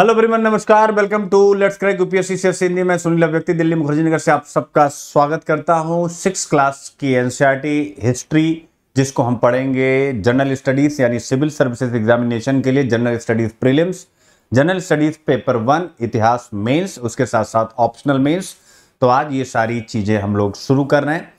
hello ब्रीमन नमस्कार welcome to let's crack UPSC C सिंधी मैं सुनील व्यक्ति दिल्ली मुखर्जी नगर से आप सबका स्वागत करता हूं सिक्स क्लास की एनसीईआरटी हिस्ट्री जिसको हम पढ़ेंगे जनरल स्टडीज यानी सिविल सर्विसेज एग्जामिनेशन के लिए general studies prelims general studies paper one इतिहास मेन्स उसके साथ साथ ऑप्शनल मेन्स तो आज ये सारी चीज़ें हम लोग शुरू कर रहे हैं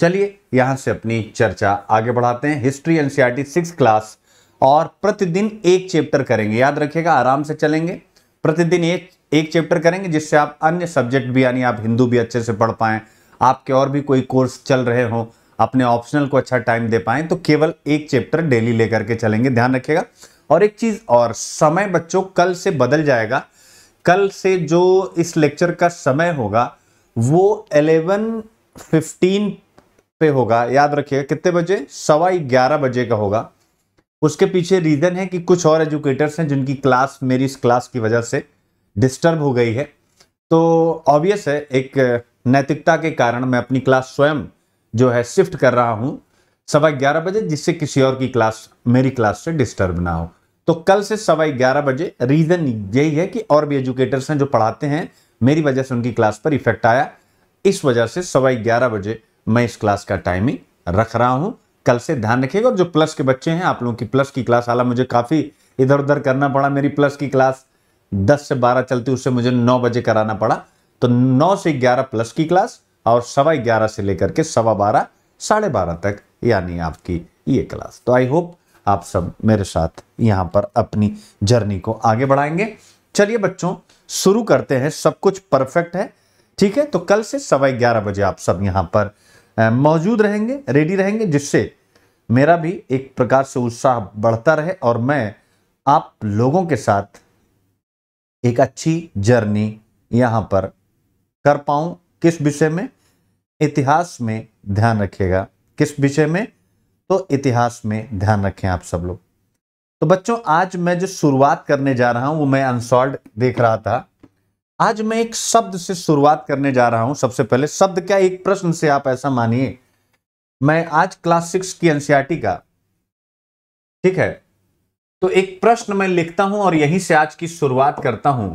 चलिए यहाँ से अपनी चर्चा आगे बढ़ाते हैं हिस्ट्री एन सिक्स क्लास और प्रतिदिन एक चैप्टर करेंगे याद रखिएगा आराम से चलेंगे प्रतिदिन एक एक चैप्टर करेंगे जिससे आप अन्य सब्जेक्ट भी यानी आप हिंदू भी अच्छे से पढ़ पाएँ आपके और भी कोई कोर्स चल रहे हों अपने ऑप्शनल को अच्छा टाइम दे पाएँ तो केवल एक चैप्टर डेली लेकर के चलेंगे ध्यान रखिएगा और एक चीज़ और समय बच्चों कल से बदल जाएगा कल से जो इस लेक्चर का समय होगा वो एलेवन फिफ्टीन पे होगा याद रखिएगा कितने बजे सवा ग्यारह बजे का होगा उसके पीछे रीज़न है कि कुछ और एजुकेटर्स हैं जिनकी क्लास मेरी इस क्लास की वजह से डिस्टर्ब हो गई है तो ऑब्वियस है एक नैतिकता के कारण मैं अपनी क्लास स्वयं जो है शिफ्ट कर रहा हूँ सवा ग्यारह बजे जिससे किसी और की क्लास मेरी क्लास से डिस्टर्ब ना हो तो कल से सवा ग्यारह बजे रीज़न यही है कि और भी एजुकेटर्स हैं जो पढ़ाते हैं मेरी वजह से उनकी क्लास पर इफेक्ट आया इस वजह से सवा ग्यारह बजे मैं इस क्लास का टाइमिंग रख रहा हूँ कल से ध्यान रखिएगा और जो प्लस के बच्चे हैं आप लोगों की प्लस की क्लास हालांकि मुझे काफ़ी इधर उधर करना पड़ा मेरी प्लस की क्लास 10 से 12 चलती उससे मुझे 9 बजे कराना पड़ा तो 9 से 11 प्लस की क्लास और सवा ग्यारह से लेकर के सवा बारह साढ़े बारह तक यानी आपकी ये क्लास तो आई होप आप सब मेरे साथ यहाँ पर अपनी जर्नी को आगे बढ़ाएंगे चलिए बच्चों शुरू करते हैं सब कुछ परफेक्ट है ठीक है तो कल से सवा ग्यारह बजे आप सब यहाँ पर मौजूद रहेंगे रेडी रहेंगे जिससे मेरा भी एक प्रकार से उत्साह बढ़ता रहे और मैं आप लोगों के साथ एक अच्छी जर्नी यहाँ पर कर पाऊँ किस विषय में इतिहास में ध्यान रखिएगा किस विषय में तो इतिहास में ध्यान रखें आप सब लोग तो बच्चों आज मैं जो शुरुआत करने जा रहा हूँ वो मैं अनसॉल्व देख रहा था आज मैं एक शब्द से शुरुआत करने जा रहा हूं सबसे पहले शब्द क्या एक प्रश्न से आप ऐसा मानिए मैं आज क्लास सिक्स की एनसीआरटी e का ठीक है तो एक प्रश्न मैं लिखता हूं और यहीं से आज की शुरुआत करता हूं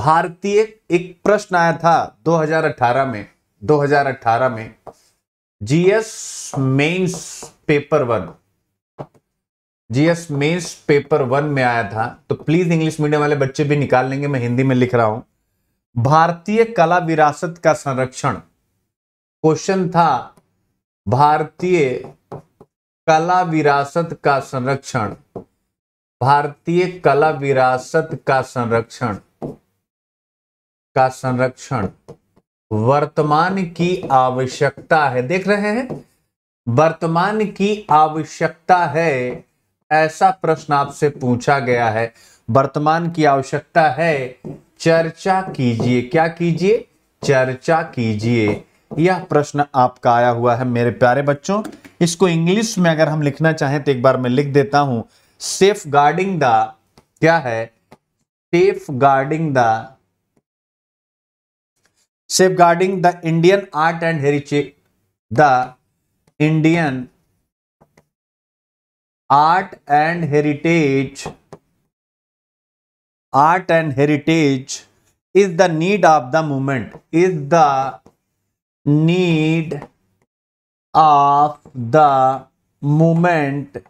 भारतीय एक प्रश्न आया था 2018 में 2018 में GS Mains paper one GS Mains paper one में आया था तो प्लीज इंग्लिश मीडियम वाले बच्चे भी निकाल लेंगे मैं हिंदी में लिख रहा हूं भारतीय कला विरासत का संरक्षण क्वेश्चन था भारतीय कला विरासत का संरक्षण भारतीय कला विरासत का संरक्षण का संरक्षण वर्तमान की आवश्यकता है देख रहे हैं वर्तमान की आवश्यकता है ऐसा प्रश्न आपसे पूछा गया है वर्तमान की आवश्यकता है चर्चा कीजिए क्या कीजिए चर्चा कीजिए यह प्रश्न आपका आया हुआ है मेरे प्यारे बच्चों इसको इंग्लिश में अगर हम लिखना चाहें तो एक बार मैं लिख देता हूं सेफ गार्डिंग द क्या है safeguarding the safeguarding the Indian art and heritage the Indian art and heritage art and heritage is the need of the moment is the need of the moment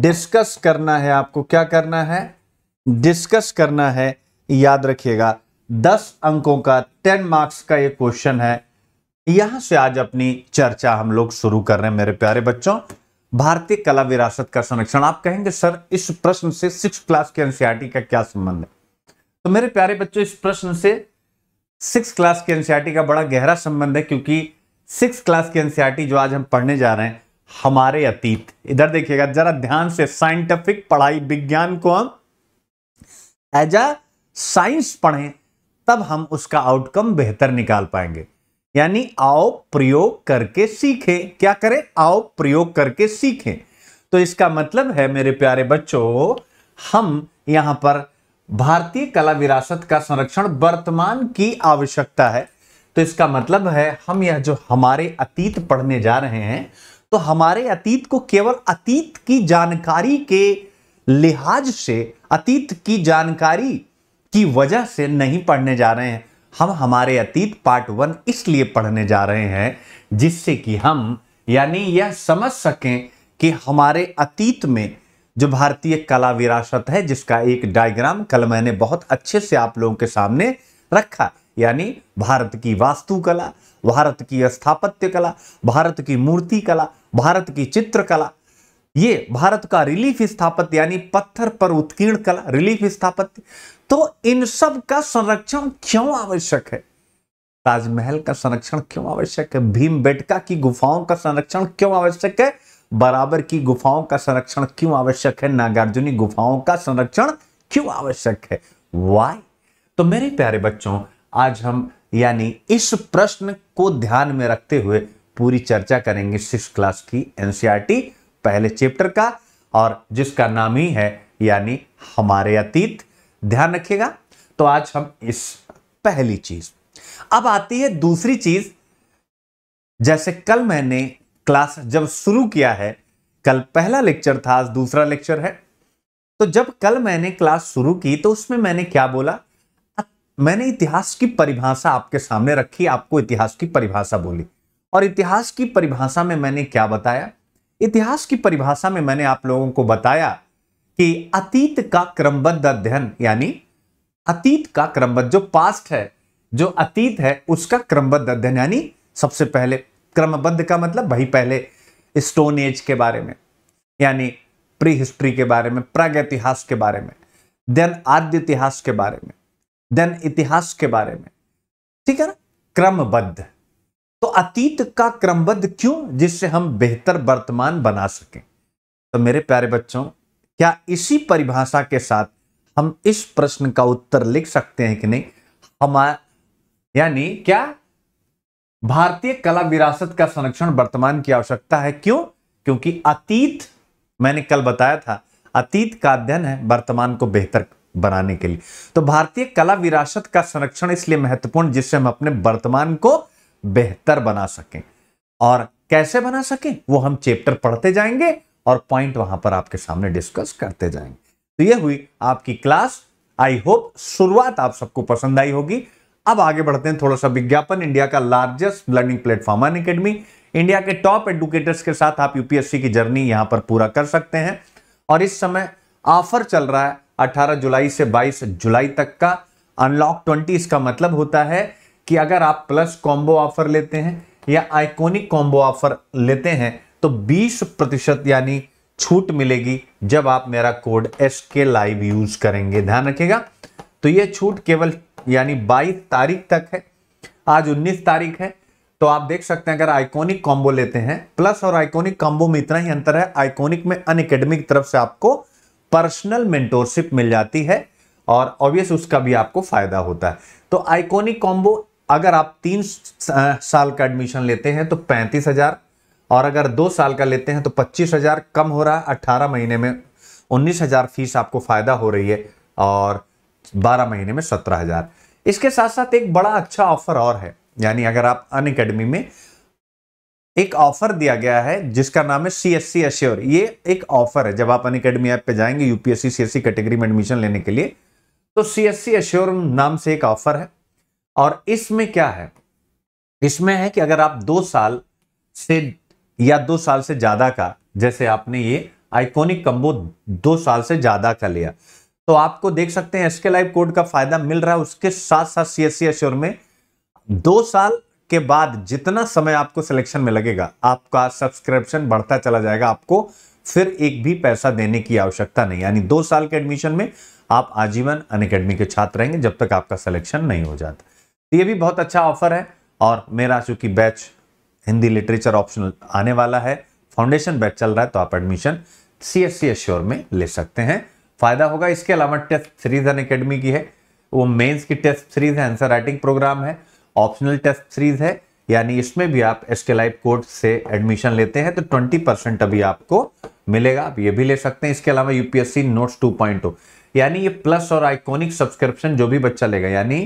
discuss करना है आपको क्या करना है discuss करना है याद रखिएगा दस अंकों का टेन मार्क्स का ये क्वेश्चन है यहां से आज अपनी चर्चा हम लोग शुरू कर रहे हैं मेरे प्यारे बच्चों भारतीय कला विरासत का संरक्षण आप कहेंगे सर इस प्रश्न से सिक्स क्लास के एनसीआरटी e का क्या संबंध है तो मेरे प्यारे बच्चों इस प्रश्न से सिक्स क्लास के एनसीआरटी e का बड़ा गहरा संबंध है क्योंकि सिक्स क्लास के एनसीआरटी e जो आज हम पढ़ने जा रहे हैं हमारे अतीत इधर देखिएगा जरा ध्यान से साइंटिफिक पढ़ाई विज्ञान को हम एज अ साइंस पढ़ें तब हम उसका आउटकम बेहतर निकाल पाएंगे यानी आओ प्रयोग करके सीखें क्या करें आओ प्रयोग करके सीखें तो इसका मतलब है मेरे प्यारे बच्चों हम यहाँ पर भारतीय कला विरासत का संरक्षण वर्तमान की आवश्यकता है तो इसका मतलब है हम यह जो हमारे अतीत पढ़ने जा रहे हैं तो हमारे अतीत को केवल अतीत की जानकारी के लिहाज से अतीत की जानकारी की वजह से नहीं पढ़ने जा रहे हैं हम हमारे अतीत पार्ट वन इसलिए पढ़ने जा रहे हैं जिससे कि हम यानी यह समझ सकें कि हमारे अतीत में जो भारतीय कला विरासत है जिसका एक डायग्राम कल मैंने बहुत अच्छे से आप लोगों के सामने रखा यानी भारत की वास्तुकला भारत की स्थापत्य कला भारत की मूर्ति कला भारत की चित्रकला ये भारत का रिलीफ स्थापत्य यानी पत्थर पर उत्कीर्ण कला रिलीफ स्थापत्य तो इन सब का संरक्षण क्यों आवश्यक है ताजमहल का संरक्षण क्यों आवश्यक है भीम बेटका की गुफाओं का संरक्षण क्यों आवश्यक है बराबर की गुफाओं का संरक्षण क्यों आवश्यक है नागार्जुनी गुफाओं का संरक्षण क्यों आवश्यक है वाई तो मेरे प्यारे बच्चों आज हम यानी इस प्रश्न को ध्यान में रखते हुए पूरी चर्चा करेंगे सिक्स क्लास की एनसीईआरटी e पहले चैप्टर का और जिसका नाम ही है यानी हमारे अतीत ध्यान रखिएगा तो आज हम इस पहली चीज अब आती है दूसरी चीज जैसे कल मैंने क्लास जब शुरू किया है कल पहला लेक्चर था आज दूसरा लेक्चर है तो जब कल मैंने क्लास शुरू की तो उसमें मैंने क्या बोला मैंने इतिहास की परिभाषा आपके सामने रखी आपको इतिहास की परिभाषा बोली और इतिहास की परिभाषा में मैंने क्या बताया इतिहास की परिभाषा में मैंने आप लोगों को बताया कि अतीत का क्रमबद्ध अध्ययन यानी अतीत का क्रमबद्ध जो पास्ट है जो अतीत है उसका क्रमबद्ध अध्ययन यानी सबसे पहले क्रमबद्ध का मतलब भाई पहले स्टोन एज के बारे में यानी प्री हिस्ट्री के बारे में प्राग इतिहास के बारे में देन आद्य इतिहास के बारे में देन इतिहास के बारे में ठीक है ना क्रमबद्ध तो अतीत का क्रमबद्ध क्यों जिससे हम बेहतर वर्तमान बना सकें तो मेरे प्यारे बच्चों क्या इसी परिभाषा के साथ हम इस प्रश्न का उत्तर लिख सकते हैं कि नहीं हमारा यानी क्या भारतीय कला विरासत का संरक्षण वर्तमान की आवश्यकता है क्यों क्योंकि अतीत मैंने कल बताया था अतीत का अध्ययन है वर्तमान को बेहतर बनाने के लिए तो भारतीय कला विरासत का संरक्षण इसलिए महत्वपूर्ण जिससे हम अपने वर्तमान को बेहतर बना सकें और कैसे बना सकें वो हम चैप्टर पढ़ते जाएंगे और पॉइंट वहां पर आपके सामने डिस्कस करते जाएंगे तो ये हुई आपकी क्लास आई होप शुरुआत आप सबको पसंद आई होगी अब आगे बढ़ते हैं थोड़ा सा विज्ञापन इंडिया का largest learning platform Unacademy India के टॉप एडुकेटर्स के साथ आप यूपीएससी की जर्नी यहां पर पूरा कर सकते हैं और इस समय ऑफर चल रहा है 18 जुलाई से 22 जुलाई तक का अनलॉक 20 इसका मतलब होता है कि अगर आप प्लस कॉम्बो ऑफर लेते हैं या आइकोनिक कॉम्बो ऑफर लेते हैं तो 20 प्रतिशत यानी छूट मिलेगी जब आप मेरा code S K live use करेंगे ध्यान रखिएगा तो यह छूट केवल यानी 22 तारीख तक है आज 19 तारीख है तो आप देख सकते हैं अगर आइकॉनिक कॉम्बो लेते हैं प्लस और आइकॉनिक कॉम्बो में इतना ही अंतर है आइकॉनिक में अन की तरफ से आपको पर्सनल मेंटोरशिप मिल जाती है और ऑब्वियस उसका भी आपको फायदा होता है तो आइकॉनिक कॉम्बो अगर आप तीन साल का एडमिशन लेते हैं तो पैंतीस हजार और अगर दो साल का लेते हैं तो पच्चीस हज़ार कम हो रहा है अट्ठारह महीने में उन्नीस हज़ार फीस आपको फ़ायदा हो रही है और बारह महीने में सत्रह हज़ार इसके साथ साथ एक बड़ा अच्छा ऑफर और है यानी अगर आप अन अकेडमी में एक ऑफर दिया गया है जिसका नाम है सी एस सी एश्योर ये एक ऑफर है जब आप अन अकेडमी ऐप पर जाएंगे यूपीएससी सी कैटेगरी में एडमिशन लेने के लिए तो सी एस सी एश्योर नाम से एक ऑफर है और इसमें क्या है इसमें है कि अगर आप दो साल से या दो साल से ज़्यादा का जैसे आपने ये आइकॉनिक कम्बो दो साल से ज़्यादा का लिया तो आपको देख सकते हैं एसके लाइव कोड का फायदा मिल रहा है उसके साथ साथ सी एस में दो साल के बाद जितना समय आपको सिलेक्शन में लगेगा आपका सब्सक्रिप्शन बढ़ता चला जाएगा आपको फिर एक भी पैसा देने की आवश्यकता नहीं यानी दो साल के एडमिशन में आप आजीवन अन के छात्र रहेंगे जब तक आपका सिलेक्शन नहीं हो जाता तो ये भी बहुत अच्छा ऑफर है और मेरा चूंकि बैच हिंदी लिटरेचर ऑप्शनल आने वाला है फाउंडेशन बैच चल रहा है तो आप admission C S C assure में ले सकते हैं फायदा होगा इसके अलावा टेस्ट सीरीज अन अकेडमी की है वो मेंस की टेस्ट सीरीज है आंसर राइटिंग प्रोग्राम है ऑप्शनल टेस्ट सीरीज है यानी इसमें भी आप एस के लाइव कोर्स से एडमिशन लेते हैं तो 20 परसेंट अभी आपको मिलेगा आप ये भी ले सकते हैं इसके अलावा यूपीएससी नोट्स 2.0 यानी ये प्लस और आइकॉनिक सब्सक्रिप्शन जो भी बच्चा लेगा यानी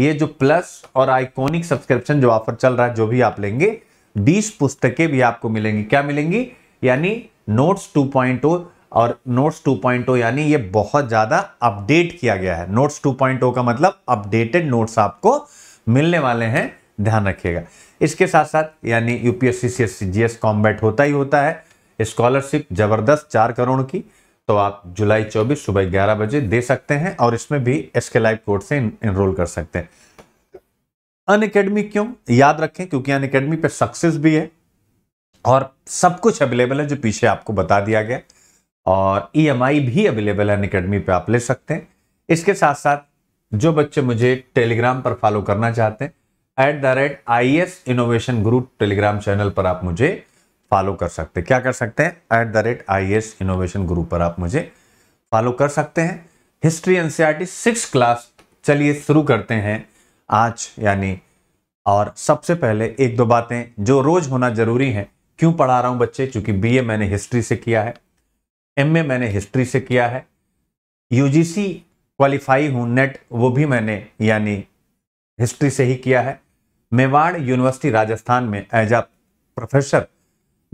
ये जो प्लस और आइकॉनिक सब्सक्रिप्शन जो ऑफर चल रहा है जो भी आप लेंगे बीस पुस्तकें भी आपको मिलेंगी क्या मिलेंगी यानी नोट्स 2.0 और नोट्स 2.0 यानी ये बहुत ज़्यादा अपडेट किया गया है नोट्स 2.0 का मतलब अपडेटेड नोट्स आपको मिलने वाले हैं ध्यान रखिएगा इसके साथ साथ यानी UPSC C S GS combat होता ही होता है स्कॉलरशिप जबरदस्त चार करोड़ की तो आप जुलाई 24 सुबह 11 बजे दे सकते हैं और इसमें भी एसके लाइव कोर्ट से इनरोल कर सकते हैं अन अकेडमी क्यों याद रखें क्योंकि अन अकेडमी पर सक्सेस भी है और सब कुछ अवेलेबल है जो पीछे आपको बता दिया गया और ई e भी अवेलेबल है अन अकेडमी पर आप ले सकते हैं इसके साथ साथ जो बच्चे मुझे टेलीग्राम पर फॉलो करना चाहते हैं at the rate I S innovation group Telegram channel पर आप मुझे फॉलो कर सकते हैं क्या कर सकते हैं at the rate I S innovation group पर आप मुझे फॉलो कर सकते हैं हिस्ट्री एनसीआर सिक्स क्लास चलिए शुरू करते हैं आज यानी और सबसे पहले एक दो बातें जो रोज होना जरूरी है क्यों पढ़ा रहा हूं बच्चे चूंकि बीए मैंने हिस्ट्री से किया है एमए मैंने हिस्ट्री से किया है यूजीसी क्वालिफाई हूं नेट वो भी मैंने यानी हिस्ट्री से ही किया है मेवाड़ यूनिवर्सिटी राजस्थान में एज आ प्रोफेसर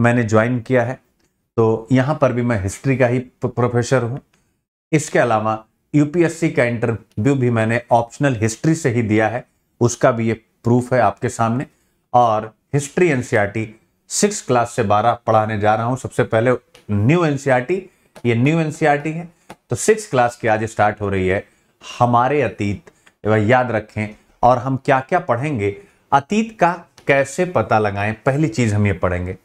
मैंने ज्वाइन किया है तो यहाँ पर भी मैं हिस्ट्री का ही प्रोफेसर हूँ इसके अलावा यूपीएससी का इंटरव्यू भी मैंने ऑप्शनल हिस्ट्री से ही दिया है उसका भी ये प्रूफ है आपके सामने और हिस्ट्री एनसीईआरटी सिक्स क्लास से बारह पढ़ाने जा रहा हूँ सबसे पहले न्यू एनसीईआरटी ये न्यू एनसीईआरटी है तो सिक्स क्लास की आज स्टार्ट हो रही है हमारे अतीत याद रखें और हम क्या क्या पढ़ेंगे अतीत का कैसे पता लगाएं पहली चीज हम ये पढ़ेंगे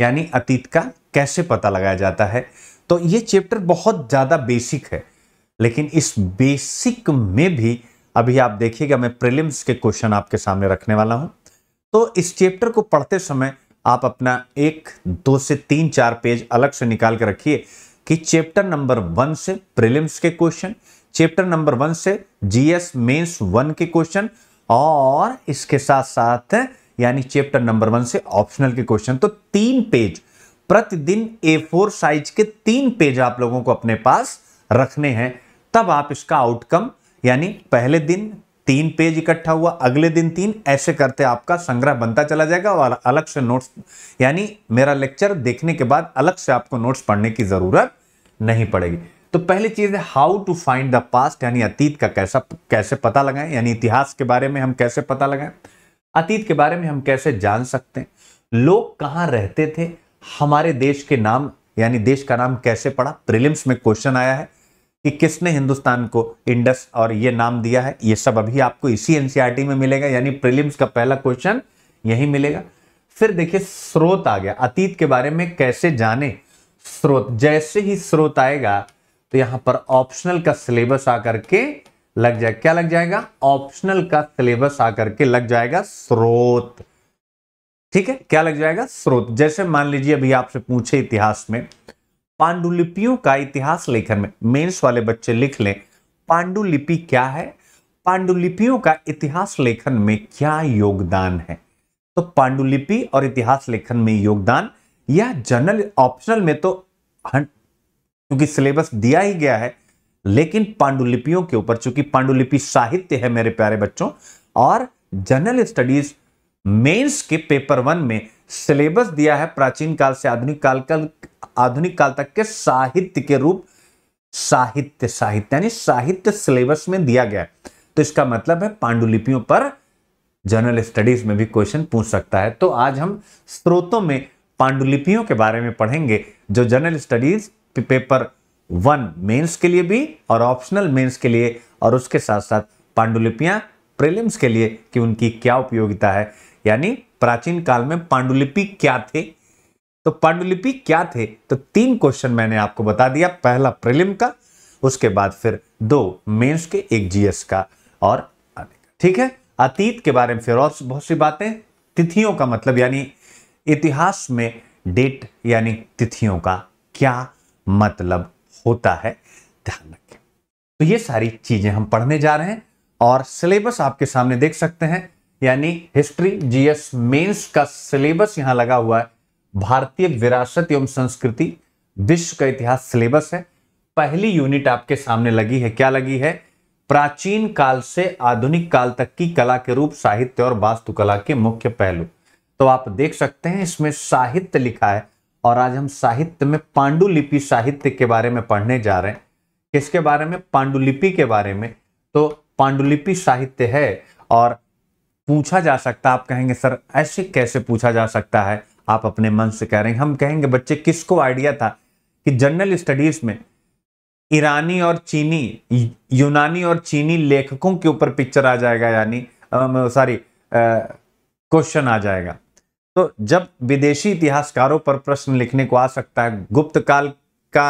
यानी अतीत का कैसे पता लगाया जाता है तो ये चैप्टर बहुत ज़्यादा बेसिक है लेकिन इस बेसिक में भी अभी आप देखिएगा मैं प्रिलिम्स के क्वेश्चन आपके सामने रखने वाला हूं तो इस चैप्टर को पढ़ते समय आप अपना एक दो से तीन चार पेज अलग से निकाल के रखिए कि चैप्टर नंबर वन से प्रिलिम्स के क्वेश्चन चैप्टर नंबर वन से जीएस मेंस वन के क्वेश्चन और इसके साथ साथ यानी चैप्टर नंबर वन से ऑप्शनल के क्वेश्चन तो तीन पेज प्रतिदिन ए फोर साइज के तीन पेज आप लोगों को अपने पास रखने हैं तब आप इसका आउटकम यानी पहले दिन तीन पेज इकट्ठा हुआ अगले दिन तीन ऐसे करते आपका संग्रह बनता चला जाएगा और अलग से नोट्स यानी मेरा लेक्चर देखने के बाद अलग से आपको नोट्स पढ़ने की ज़रूरत नहीं पड़ेगी तो पहली चीज़ है how to find the past यानी अतीत का कैसा कैसे पता लगाएं यानी इतिहास के बारे में हम कैसे पता लगाएं अतीत के बारे में हम कैसे जान सकते हैं लोग कहाँ रहते थे हमारे देश के नाम यानी देश का नाम कैसे पड़ा प्रिलिम्स में क्वेश्चन आया है कि किसने हिंदुस्तान को इंडस और ये नाम दिया है ये सब अभी आपको इसी एनसीईआरटी e में मिलेगा यानी प्रीलिम्स का पहला क्वेश्चन यही मिलेगा फिर देखिए स्रोत आ गया अतीत के बारे में कैसे जाने स्रोत जैसे ही स्रोत आएगा तो यहां पर ऑप्शनल का सिलेबस आकर के लग जाए क्या लग जाएगा ऑप्शनल का सिलेबस आकर के लग जाएगा स्रोत ठीक है क्या लग जाएगा स्रोत जैसे मान लीजिए अभी आपसे पूछे इतिहास में पांडुलिपियों का इतिहास लेखन में मेंस वाले बच्चे लिख लें पांडुलिपि क्या है पांडुलिपियों का इतिहास लेखन में क्या योगदान है तो पांडुलिपि और इतिहास लेखन में योगदान यह जनरल ऑप्शनल में तो क्योंकि सिलेबस दिया ही गया है लेकिन पांडुलिपियों के ऊपर चूंकि पांडुलिपि साहित्य है मेरे प्यारे बच्चों और जनरल स्टडीज मेंस के पेपर वन में सिलेबस दिया है प्राचीन काल से आधुनिक काल का आधुनिक काल तक के साहित्य के रूप साहित्य साहित्य यानी साहित्य सिलेबस में दिया गया है तो इसका मतलब है पांडुलिपियों पर जनरल स्टडीज में भी क्वेश्चन पूछ सकता है तो आज हम स्रोतों में पांडुलिपियों के बारे में पढ़ेंगे जो general studies paper one Mains के लिए भी और ऑप्शनल मेंस के लिए और उसके साथ साथ पांडुलिपियां प्रीलिम्स के लिए कि उनकी क्या उपयोगिता है यानी प्राचीन काल में पांडुलिपि क्या थे तो पांडुलिपि क्या थे तो तीन क्वेश्चन मैंने आपको बता दिया पहला प्रिलिम का उसके बाद फिर दो मेंस के एक जीएस का और ठीक है अतीत के बारे में फिर और बहुत सी बातें तिथियों का मतलब यानी इतिहास में डेट यानी तिथियों का क्या मतलब होता है ध्यान रखें तो ये सारी चीजें हम पढ़ने जा रहे हैं और सिलेबस आपके सामने देख सकते हैं यानी हिस्ट्री जीएस मेंस का सिलेबस यहां लगा हुआ है भारतीय विरासत एवं संस्कृति विश्व का इतिहास सिलेबस है पहली यूनिट आपके सामने लगी है क्या लगी है प्राचीन काल से आधुनिक काल तक की कला के रूप साहित्य और वास्तुकला के मुख्य पहलू तो आप देख सकते हैं इसमें साहित्य लिखा है और आज हम साहित्य में पांडुलिपि साहित्य के बारे में पढ़ने जा रहे हैं किसके बारे में पांडुलिपि के बारे में तो पांडुलिपि साहित्य है और पूछा जा सकता आप कहेंगे सर ऐसे कैसे पूछा जा सकता है आप अपने मन से कह रहे हैं हम कहेंगे बच्चे किसको आइडिया था कि जनरल स्टडीज में ईरानी और चीनी यूनानी और चीनी लेखकों के ऊपर पिक्चर आ जाएगा यानी सॉरी क्वेश्चन आ जाएगा तो जब विदेशी इतिहासकारों पर प्रश्न लिखने को आ सकता है गुप्त काल का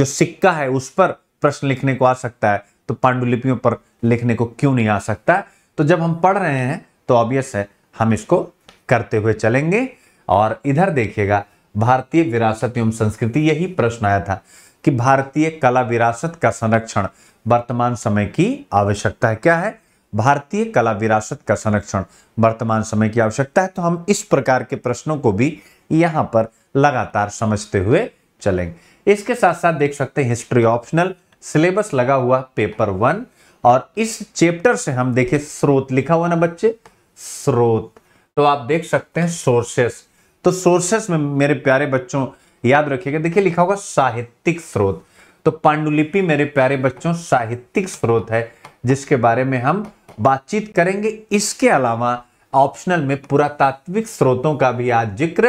जो सिक्का है उस पर प्रश्न लिखने को आ सकता है तो पांडुलिपियों पर लिखने को क्यों नहीं आ सकता तो जब हम पढ़ रहे हैं तो ऑब्वियस है हम इसको करते हुए चलेंगे और इधर देखिएगा भारतीय विरासत एवं संस्कृति यही प्रश्न आया था कि भारतीय कला विरासत का संरक्षण वर्तमान समय की आवश्यकता है क्या है भारतीय कला विरासत का संरक्षण वर्तमान समय की आवश्यकता है तो हम इस प्रकार के प्रश्नों को भी यहां पर लगातार समझते हुए चलेंगे इसके साथ साथ देख सकते हैं हिस्ट्री ऑप्शनल सिलेबस लगा हुआ पेपर वन और इस चैप्टर से हम देखे स्रोत लिखा हुआ ना बच्चे स्रोत तो आप देख सकते हैं सोर्सेस तो सोर्सेस में मेरे प्यारे बच्चों याद रखिएगा देखिए लिखा होगा साहित्यिक स्रोत तो पांडुलिपि मेरे प्यारे बच्चों साहित्यिक स्रोत है जिसके बारे में हम बातचीत करेंगे इसके अलावा ऑप्शनल में पुरातात्विक स्रोतों का भी आज जिक्र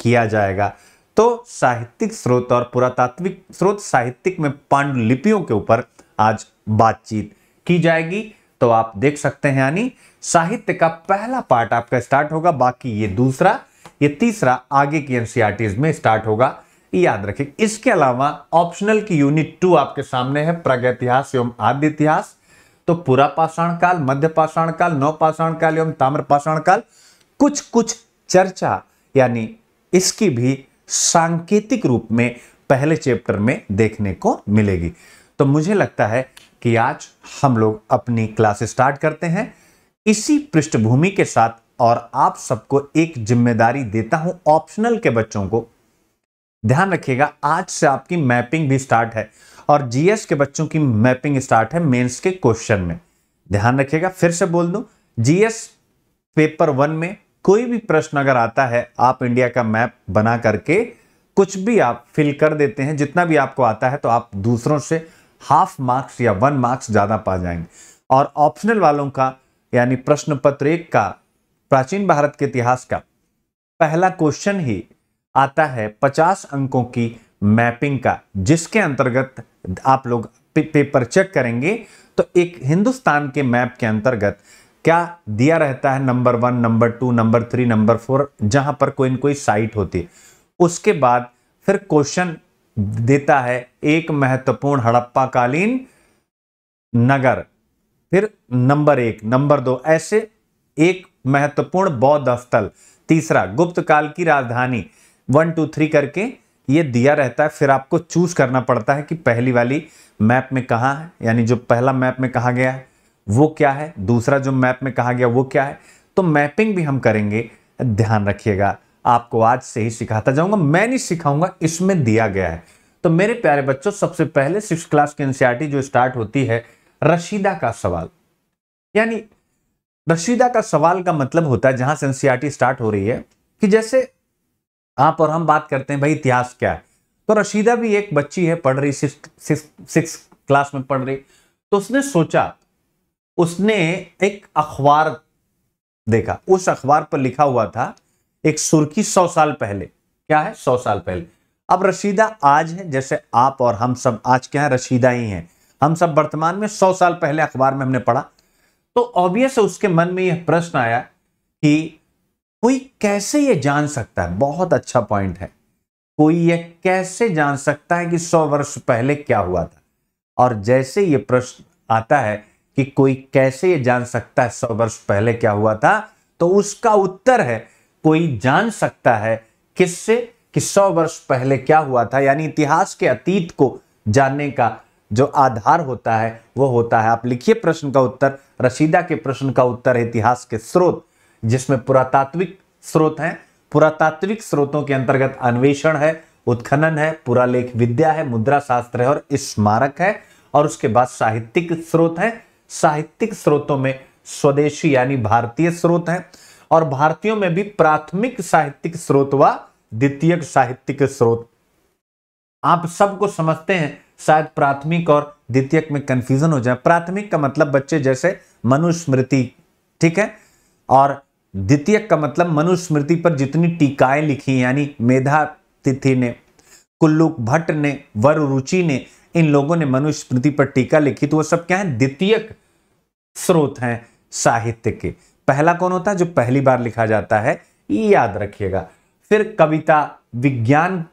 किया जाएगा तो साहित्यिक स्रोत और पुरातात्विक स्रोत साहित्यिक में पांडुलिपियों के ऊपर आज बातचीत की जाएगी तो आप देख सकते हैं यानी साहित्य का पहला पार्ट आपका स्टार्ट होगा बाकी ये दूसरा ये तीसरा आगे की एनसीआरटीज में स्टार्ट होगा याद रखें इसके अलावा ऑप्शनल की यूनिट टू आपके सामने है प्रगतिहास एवं आदि इतिहास तो पूरा पाषाण काल मध्य पाषाण काल नौ पाषाण काल एवं ताम्र पाषाण काल कुछ कुछ चर्चा यानी इसकी भी सांकेतिक रूप में पहले चैप्टर में देखने को मिलेगी तो मुझे लगता है कि आज हम लोग अपनी क्लास स्टार्ट करते हैं इसी पृष्ठभूमि के साथ और आप सबको एक जिम्मेदारी देता हूं ऑप्शनल के बच्चों को ध्यान रखिएगा आज से आपकी मैपिंग भी स्टार्ट है और जीएस के बच्चों की मैपिंग स्टार्ट है मेंस के क्वेश्चन में ध्यान रखिएगा फिर से बोल दूं जीएस पेपर वन में कोई भी प्रश्न अगर आता है आप इंडिया का मैप बना करके कुछ भी आप फिल कर देते हैं जितना भी आपको आता है तो आप दूसरों से हाफ मार्क्स या वन मार्क्स ज़्यादा पा जाएंगे और ऑप्शनल वालों का यानी प्रश्न पत्र एक का प्राचीन भारत के इतिहास का पहला क्वेश्चन ही आता है पचास अंकों की मैपिंग का जिसके अंतर्गत आप लोग पेपर चेक करेंगे तो एक हिंदुस्तान के मैप के अंतर्गत क्या दिया रहता है number one number two number three number four जहां पर कोई न कोई साइट होती है उसके बाद फिर क्वेश्चन देता है एक महत्वपूर्ण हड़प्पाकालीन नगर फिर नंबर एक नंबर दो ऐसे एक महत्वपूर्ण बौद्ध स्थल तीसरा गुप्त काल की राजधानी वन टू थ्री करके ये दिया रहता है फिर आपको चूज करना पड़ता है कि पहली वाली मैप में कहाँ है यानी जो पहला मैप में कहा गया है वो क्या है दूसरा जो मैप में कहा गया वो क्या है तो मैपिंग भी हम करेंगे ध्यान रखिएगा आपको आज से ही सिखाता जाऊंगा मैं नहीं सिखाऊंगा इसमें दिया गया है तो मेरे प्यारे बच्चों सबसे पहले सिक्स क्लास की एनसीईआरटी जो स्टार्ट होती है रशीदा का सवाल यानी रशीदा का सवाल का मतलब होता है जहां से एनसीआरटी स्टार्ट हो रही है कि जैसे आप और हम बात करते हैं भाई इतिहास क्या है तो रशीदा भी एक बच्ची है पढ़ रही सिक्स क्लास में पढ़ रही तो उसने सोचा उसने एक अखबार देखा उस अखबार पर लिखा हुआ था एक सुर्खी सौ साल पहले क्या है सौ साल पहले अब रशीदा आज है जैसे आप और हम सब आज क्या है रशीदा ही हैं हम सब वर्तमान में सौ साल पहले अखबार में हमने पढ़ा तो ऑब्वियस उसके मन में यह प्रश्न आया कि कोई कैसे यह जान सकता है बहुत अच्छा पॉइंट है कोई यह कैसे जान सकता है कि सौ वर्ष पहले क्या हुआ था और जैसे यह प्रश्न आता है कि कोई कैसे यह जान सकता है सौ वर्ष पहले क्या हुआ था तो उसका उत्तर है कोई जान सकता है किससे कि सौ वर्ष पहले क्या हुआ था यानी इतिहास के अतीत को जानने का जो आधार होता है वो होता है आप लिखिए प्रश्न का उत्तर रशीदा के प्रश्न का उत्तर इतिहास के स्रोत जिसमें पुरातात्विक स्रोत हैं पुरातात्विक स्रोतों के अंतर्गत अन्वेषण है उत्खनन है पुरालेख विद्या है मुद्रा शास्त्र है और स्मारक है और उसके बाद साहित्यिक स्रोत है साहित्यिक स्रोतों में स्वदेशी यानी भारतीय स्रोत है और भारतीयों में भी प्राथमिक साहित्यिक स्रोत व द्वितीय साहित्यिक स्रोत आप सबको समझते हैं शायद प्राथमिक और द्वितीयक में कंफ्यूजन हो जाए प्राथमिक का मतलब बच्चे जैसे मनुस्मृति ठीक है और द्वितीयक का मतलब मनुस्मृति पर जितनी टीकाएं लिखी यानी मेधा तिथि ने कुल्लू भट्ट ने वर रुचि ने इन लोगों ने मनुस्मृति पर टीका लिखी तो वो सब क्या है द्वितीयक स्रोत हैं साहित्य के पहला कौन होता है जो पहली बार लिखा जाता है याद रखिएगा फिर कविता विज्ञान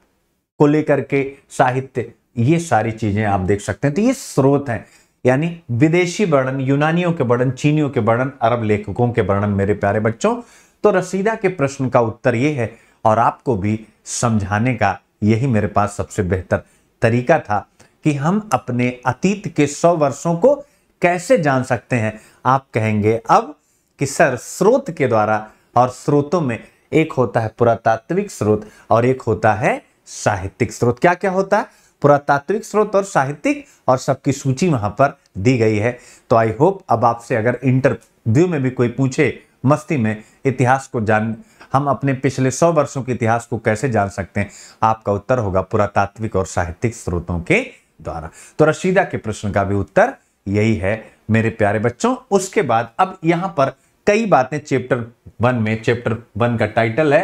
को लेकर के साहित्य ये सारी चीजें आप देख सकते हैं तो ये स्रोत हैं यानी विदेशी वर्णन यूनानियों के वर्णन चीनियों के वर्णन अरब लेखकों के वर्णन मेरे प्यारे बच्चों तो रसीदा के प्रश्न का उत्तर ये है और आपको भी समझाने का यही मेरे पास सबसे बेहतर तरीका था कि हम अपने अतीत के सौ वर्षों को कैसे जान सकते हैं आप कहेंगे अब कि सर स्रोत के द्वारा और स्रोतों में एक होता है पुरातात्विक स्रोत और एक होता है साहित्यिक स्रोत क्या क्या होता है पुरातात्विक स्रोत और साहित्यिक और सबकी सूची वहां पर दी गई है तो आई होप अब आपसे अगर इंटरव्यू में भी कोई पूछे मस्ती में इतिहास को जान हम अपने पिछले सौ वर्षों के इतिहास को कैसे जान सकते हैं आपका उत्तर होगा पुरातात्विक और साहित्यिक स्रोतों के द्वारा तो रशीदा के प्रश्न का भी उत्तर यही है मेरे प्यारे बच्चों उसके बाद अब यहां पर कई बातें चैप्टर वन में चैप्टर वन का टाइटल है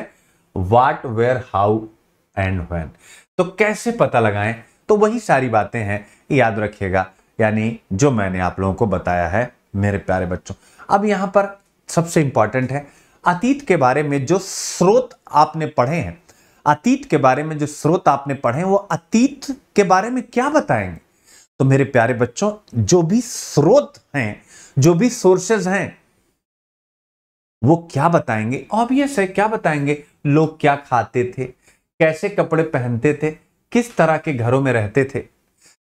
what where how and when तो कैसे पता लगाएं तो वही सारी बातें हैं याद रखिएगा यानी जो मैंने आप लोगों को बताया है मेरे प्यारे बच्चों अब यहां पर सबसे इंपॉर्टेंट है अतीत के बारे में जो स्रोत आपने पढ़े हैं अतीत के बारे में जो स्रोत आपने पढ़े हैं वो अतीत के बारे में क्या बताएंगे तो मेरे प्यारे बच्चों जो भी स्रोत हैं जो भी सोर्सेज हैं वो क्या बताएंगे ऑब्वियस है क्या बताएंगे लोग क्या खाते थे कैसे कपड़े पहनते थे किस तरह के घरों में रहते थे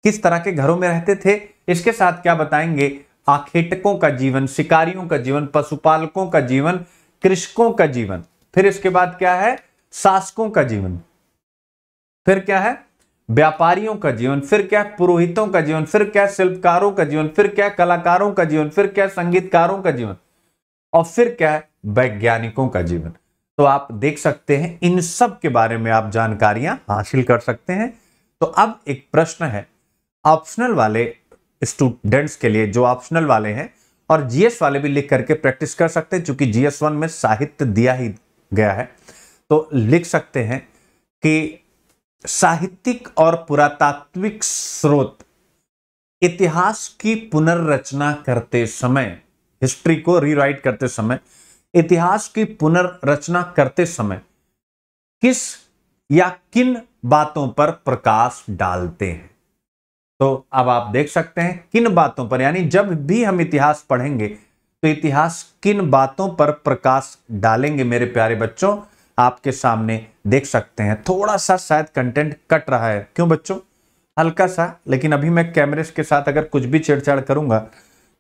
किस तरह के घरों में रहते थे इसके साथ क्या बताएंगे आखेटकों का जीवन शिकारियों का जीवन पशुपालकों का जीवन कृषकों का जीवन फिर इसके बाद क्या है शासकों का जीवन फिर क्या है व्यापारियों का जीवन फिर क्या पुरोहितों का जीवन फिर क्या शिल्पकारों का जीवन फिर क्या कलाकारों का जीवन फिर क्या संगीतकारों का जीवन और फिर क्या है वैज्ञानिकों का जीवन तो आप देख सकते हैं इन सब के बारे में आप जानकारियां हासिल कर सकते हैं तो अब एक प्रश्न है ऑप्शनल वाले स्टूडेंट्स के लिए जो ऑप्शनल वाले हैं और जीएस वाले भी लिख करके प्रैक्टिस कर सकते हैं क्योंकि जीएस वन में साहित्य दिया ही गया है तो लिख सकते हैं कि साहित्यिक और पुरातात्विक स्रोत इतिहास की पुनर्रचना करते समय हिस्ट्री को रीराइट करते समय इतिहास की पुनर्रचना करते समय किस या किन बातों पर प्रकाश डालते हैं तो अब आप देख सकते हैं किन बातों पर यानी जब भी हम इतिहास पढ़ेंगे तो इतिहास किन बातों पर प्रकाश डालेंगे मेरे प्यारे बच्चों आपके सामने देख सकते हैं थोड़ा सा शायद कंटेंट कट रहा है क्यों बच्चों हल्का सा लेकिन अभी मैं कैमरे के साथ अगर कुछ भी छेड़छाड़ करूंगा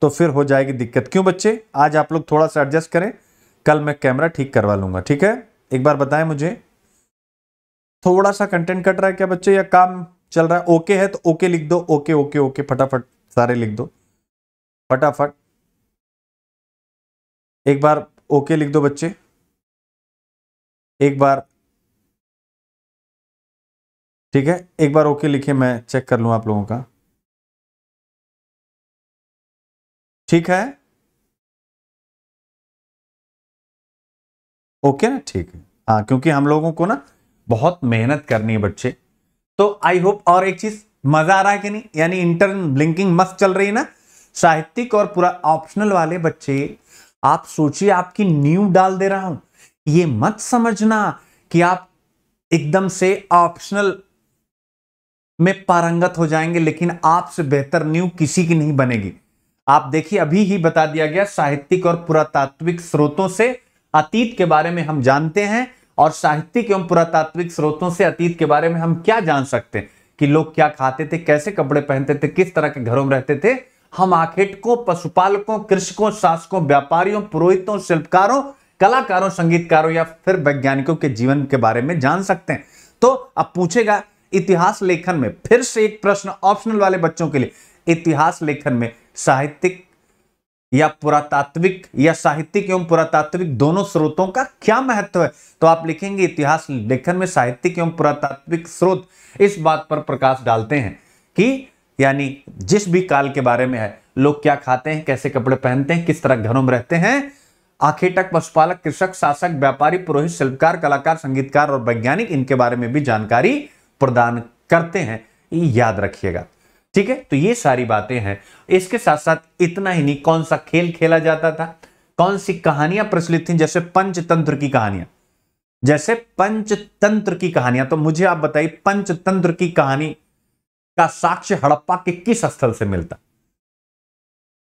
तो फिर हो जाएगी दिक्कत क्यों बच्चे आज आप लोग थोड़ा सा एडजस्ट करें कल मैं कैमरा ठीक करवा लूंगा ठीक है एक बार बताएं मुझे थोड़ा सा कंटेंट कट रहा है क्या बच्चे या काम चल रहा है ओके है तो ओके लिख दो ओके ओके ओके फटाफट सारे लिख दो फटाफट एक बार ओके लिख दो बच्चे एक बार ठीक है एक बार ओके लिखे मैं चेक कर लू आप लोगों का ठीक है ओके ना ठीक है हाँ क्योंकि हम लोगों को ना बहुत मेहनत करनी है बच्चे तो आई होप और एक चीज मजा आ रहा है कि नहीं यानी इंटर्न ब्लिंकिंग मस्त चल रही है ना साहित्यिक और पूरा ऑप्शनल वाले बच्चे आप सोचिए आपकी न्यू डाल दे रहा हूं ये मत समझना कि आप एकदम से ऑप्शनल में पारंगत हो जाएंगे लेकिन आपसे बेहतर न्यू किसी की नहीं बनेगी आप देखिए अभी ही बता दिया गया साहित्यिक और पुरातात्विक स्रोतों से अतीत के बारे में हम जानते हैं और साहित्यिक एवं पुरातात्विक स्रोतों से अतीत के बारे में हम क्या जान सकते हैं कि लोग क्या खाते थे कैसे कपड़े पहनते थे किस तरह के घरों में रहते थे हम आखेटकों पशुपालकों कृषकों शासकों व्यापारियों पुरोहितों शिल्पकारों कलाकारों संगीतकारों या फिर वैज्ञानिकों के जीवन के बारे में जान सकते हैं तो अब पूछेगा इतिहास लेखन में फिर से एक प्रश्न ऑप्शनल वाले बच्चों के लिए इतिहास लेखन में साहित्यिक या पुरातात्विक या साहित्यिक एवं पुरातात्विक दोनों स्रोतों का क्या महत्व है तो आप लिखेंगे इतिहास लेखन में साहित्यिक एवं पुरातात्विक स्रोत इस बात पर प्रकाश डालते हैं कि यानी जिस भी काल के बारे में है लोग क्या खाते हैं कैसे कपड़े पहनते हैं किस तरह घरों में रहते हैं आखेटक पशुपालक कृषक शासक व्यापारी पुरोहित शिल्पकार कलाकार संगीतकार और वैज्ञानिक इनके बारे में भी जानकारी प्रदान करते हैं याद रखिएगा ठीक है तो ये सारी बातें हैं इसके साथ साथ इतना ही नहीं कौन सा खेल खेला जाता था कौन सी कहानियां प्रचलित थी जैसे पंचतंत्र की कहानियां जैसे पंचतंत्र की कहानियां तो मुझे आप बताइए पंचतंत्र की कहानी का साक्ष्य हड़प्पा के किस स्थल से मिलता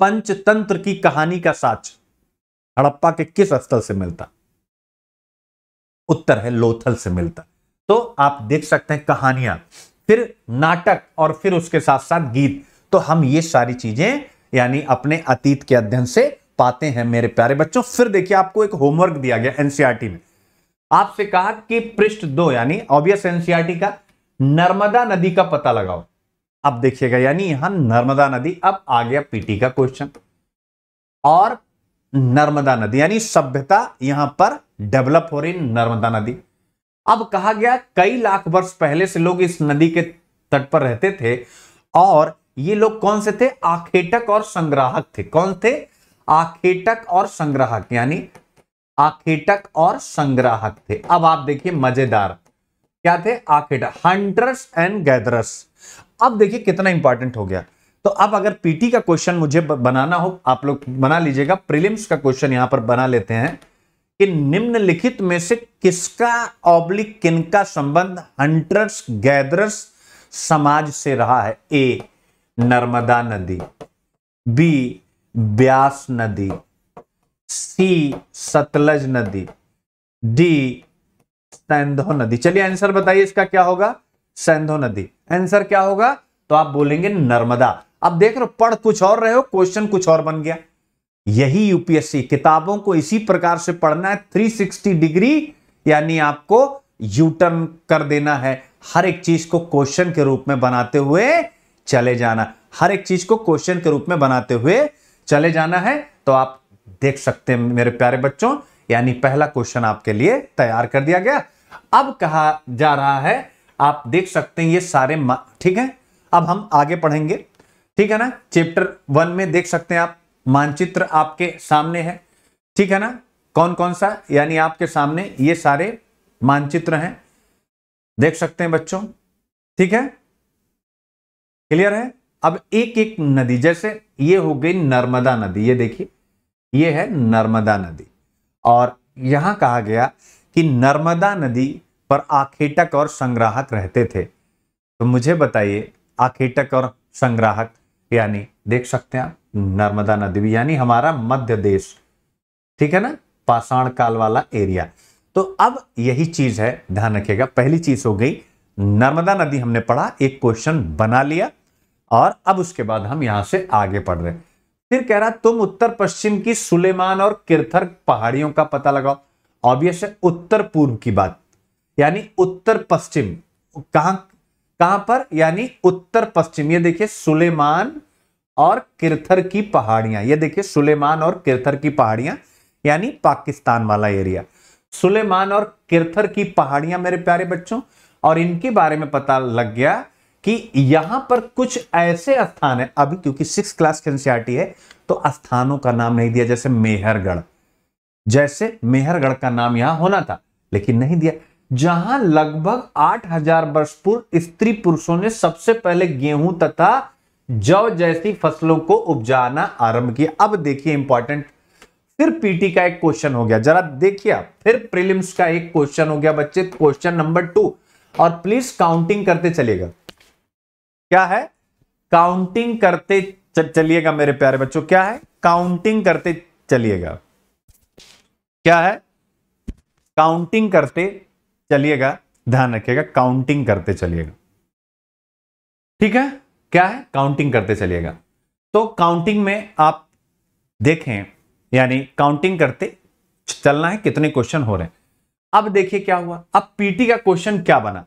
पंचतंत्र की कहानी का साक्ष्य हड़प्पा के किस स्थल से मिलता उत्तर है लोथल से मिलता तो आप देख सकते हैं कहानियां फिर नाटक और फिर उसके साथ साथ गीत तो हम ये सारी चीजें यानी अपने अतीत के अध्ययन से पाते हैं मेरे प्यारे बच्चों फिर देखिए आपको एक होमवर्क दिया गया एनसीआरटी में आपसे कहा कि पृष्ठ दो यानी ऑब्वियस एनसीआरटी का नर्मदा नदी का पता लगाओ अब देखिएगा यानी यहां नर्मदा नदी अब आ गया पीटी का क्वेश्चन और नर्मदा नदी यानी सभ्यता यहां पर डेवलप हो रही नर्मदा नदी अब कहा गया कई लाख वर्ष पहले से लोग इस नदी के तट पर रहते थे और ये लोग कौन से थे आखेटक और संग्राहक थे कौन थे आखेटक और संग्राहक यानी आखेटक और संग्राहक थे अब आप देखिए मजेदार क्या थे आखेटक हंटर्स एंड गैदरस अब देखिए कितना इंपॉर्टेंट हो गया तो अब अगर पीटी का क्वेश्चन मुझे बनाना हो आप लोग बना लीजिएगा प्रीलिम्स का क्वेश्चन यहां पर बना लेते हैं कि निम्नलिखित में से किसका ऑब्लिक किनका संबंध हंटर्स गैदरस समाज से रहा है ए नर्मदा नदी बी ब्यास नदी सी सतलज नदी डी सैंधो नदी चलिए आंसर बताइए इसका क्या होगा सैंधो नदी आंसर क्या होगा तो आप बोलेंगे नर्मदा अब देख रहे हो पढ़ कुछ और रहे हो क्वेश्चन कुछ और बन गया यही यूपीएससी किताबों को इसी प्रकार से पढ़ना है 360 डिग्री यानी आपको यूटर्न कर देना है हर एक चीज को क्वेश्चन के रूप में बनाते हुए चले जाना हर एक चीज को क्वेश्चन के रूप में बनाते हुए चले जाना है तो आप देख सकते हैं मेरे प्यारे बच्चों यानी पहला क्वेश्चन आपके लिए तैयार कर दिया गया अब कहा जा रहा है आप देख सकते हैं ये सारे ठीक है अब हम आगे पढ़ेंगे ठीक है ना चैप्टर वन में देख सकते हैं आप मानचित्र आपके सामने है ठीक है ना कौन कौन सा यानी आपके सामने ये सारे मानचित्र हैं देख सकते हैं बच्चों ठीक है क्लियर है अब एक एक नदी जैसे ये हो गई नर्मदा नदी ये देखिए ये है नर्मदा नदी और यहां कहा गया कि नर्मदा नदी पर आखेटक और संग्राहक रहते थे तो मुझे बताइए आखेटक और संग्राहक यानी देख सकते हैं आप नर्मदा नदी भी यानी हमारा मध्य देश ठीक है ना पाषाण काल वाला एरिया तो अब यही चीज है ध्यान रखिएगा पहली चीज हो गई नर्मदा नदी हमने पढ़ा एक क्वेश्चन बना लिया और अब उसके बाद हम यहां से आगे पढ़ रहे फिर कह रहा तुम उत्तर पश्चिम की सुलेमान और किरथर पहाड़ियों का पता लगाओ ऑब्वियस है उत्तर पूर्व की बात यानी उत्तर पश्चिम कहां कहां पर यानी उत्तर पश्चिम ये देखिए सुलेमान और किरथर की पहाड़ियां ये देखिए सुलेमान और किरथर की पहाड़ियां यानी पाकिस्तान वाला एरिया सुलेमान और किरथर की पहाड़ियां मेरे प्यारे बच्चों और इनके बारे में पता लग गया कि यहां पर कुछ ऐसे स्थान है अभी क्योंकि सिक्स क्लास के एनसीआरटी है तो स्थानों का नाम नहीं दिया जैसे मेहरगढ़ जैसे मेहरगढ़ का नाम यहां होना था लेकिन नहीं दिया जहां लगभग 8000 वर्ष पूर्व स्त्री पुरुषों ने सबसे पहले गेहूं तथा जौ जैसी फसलों को उपजाना आरंभ किया अब देखिए इंपॉर्टेंट फिर पीटी का एक क्वेश्चन हो गया जरा देखिए आप फिर प्रीलिम्स का एक क्वेश्चन हो गया बच्चे क्वेश्चन नंबर टू और प्लीज काउंटिंग करते चलिएगा क्या है काउंटिंग करते चलिएगा मेरे प्यारे बच्चों क्या है काउंटिंग करते चलिएगा क्या है काउंटिंग करते चलिएगा ध्यान रखिएगा काउंटिंग करते चलिएगा ठीक है क्या है काउंटिंग करते चलिएगा तो काउंटिंग में आप देखें यानी काउंटिंग करते चलना है कितने क्वेश्चन हो रहे हैं अब देखिए क्या हुआ अब पीटी का क्वेश्चन क्या बना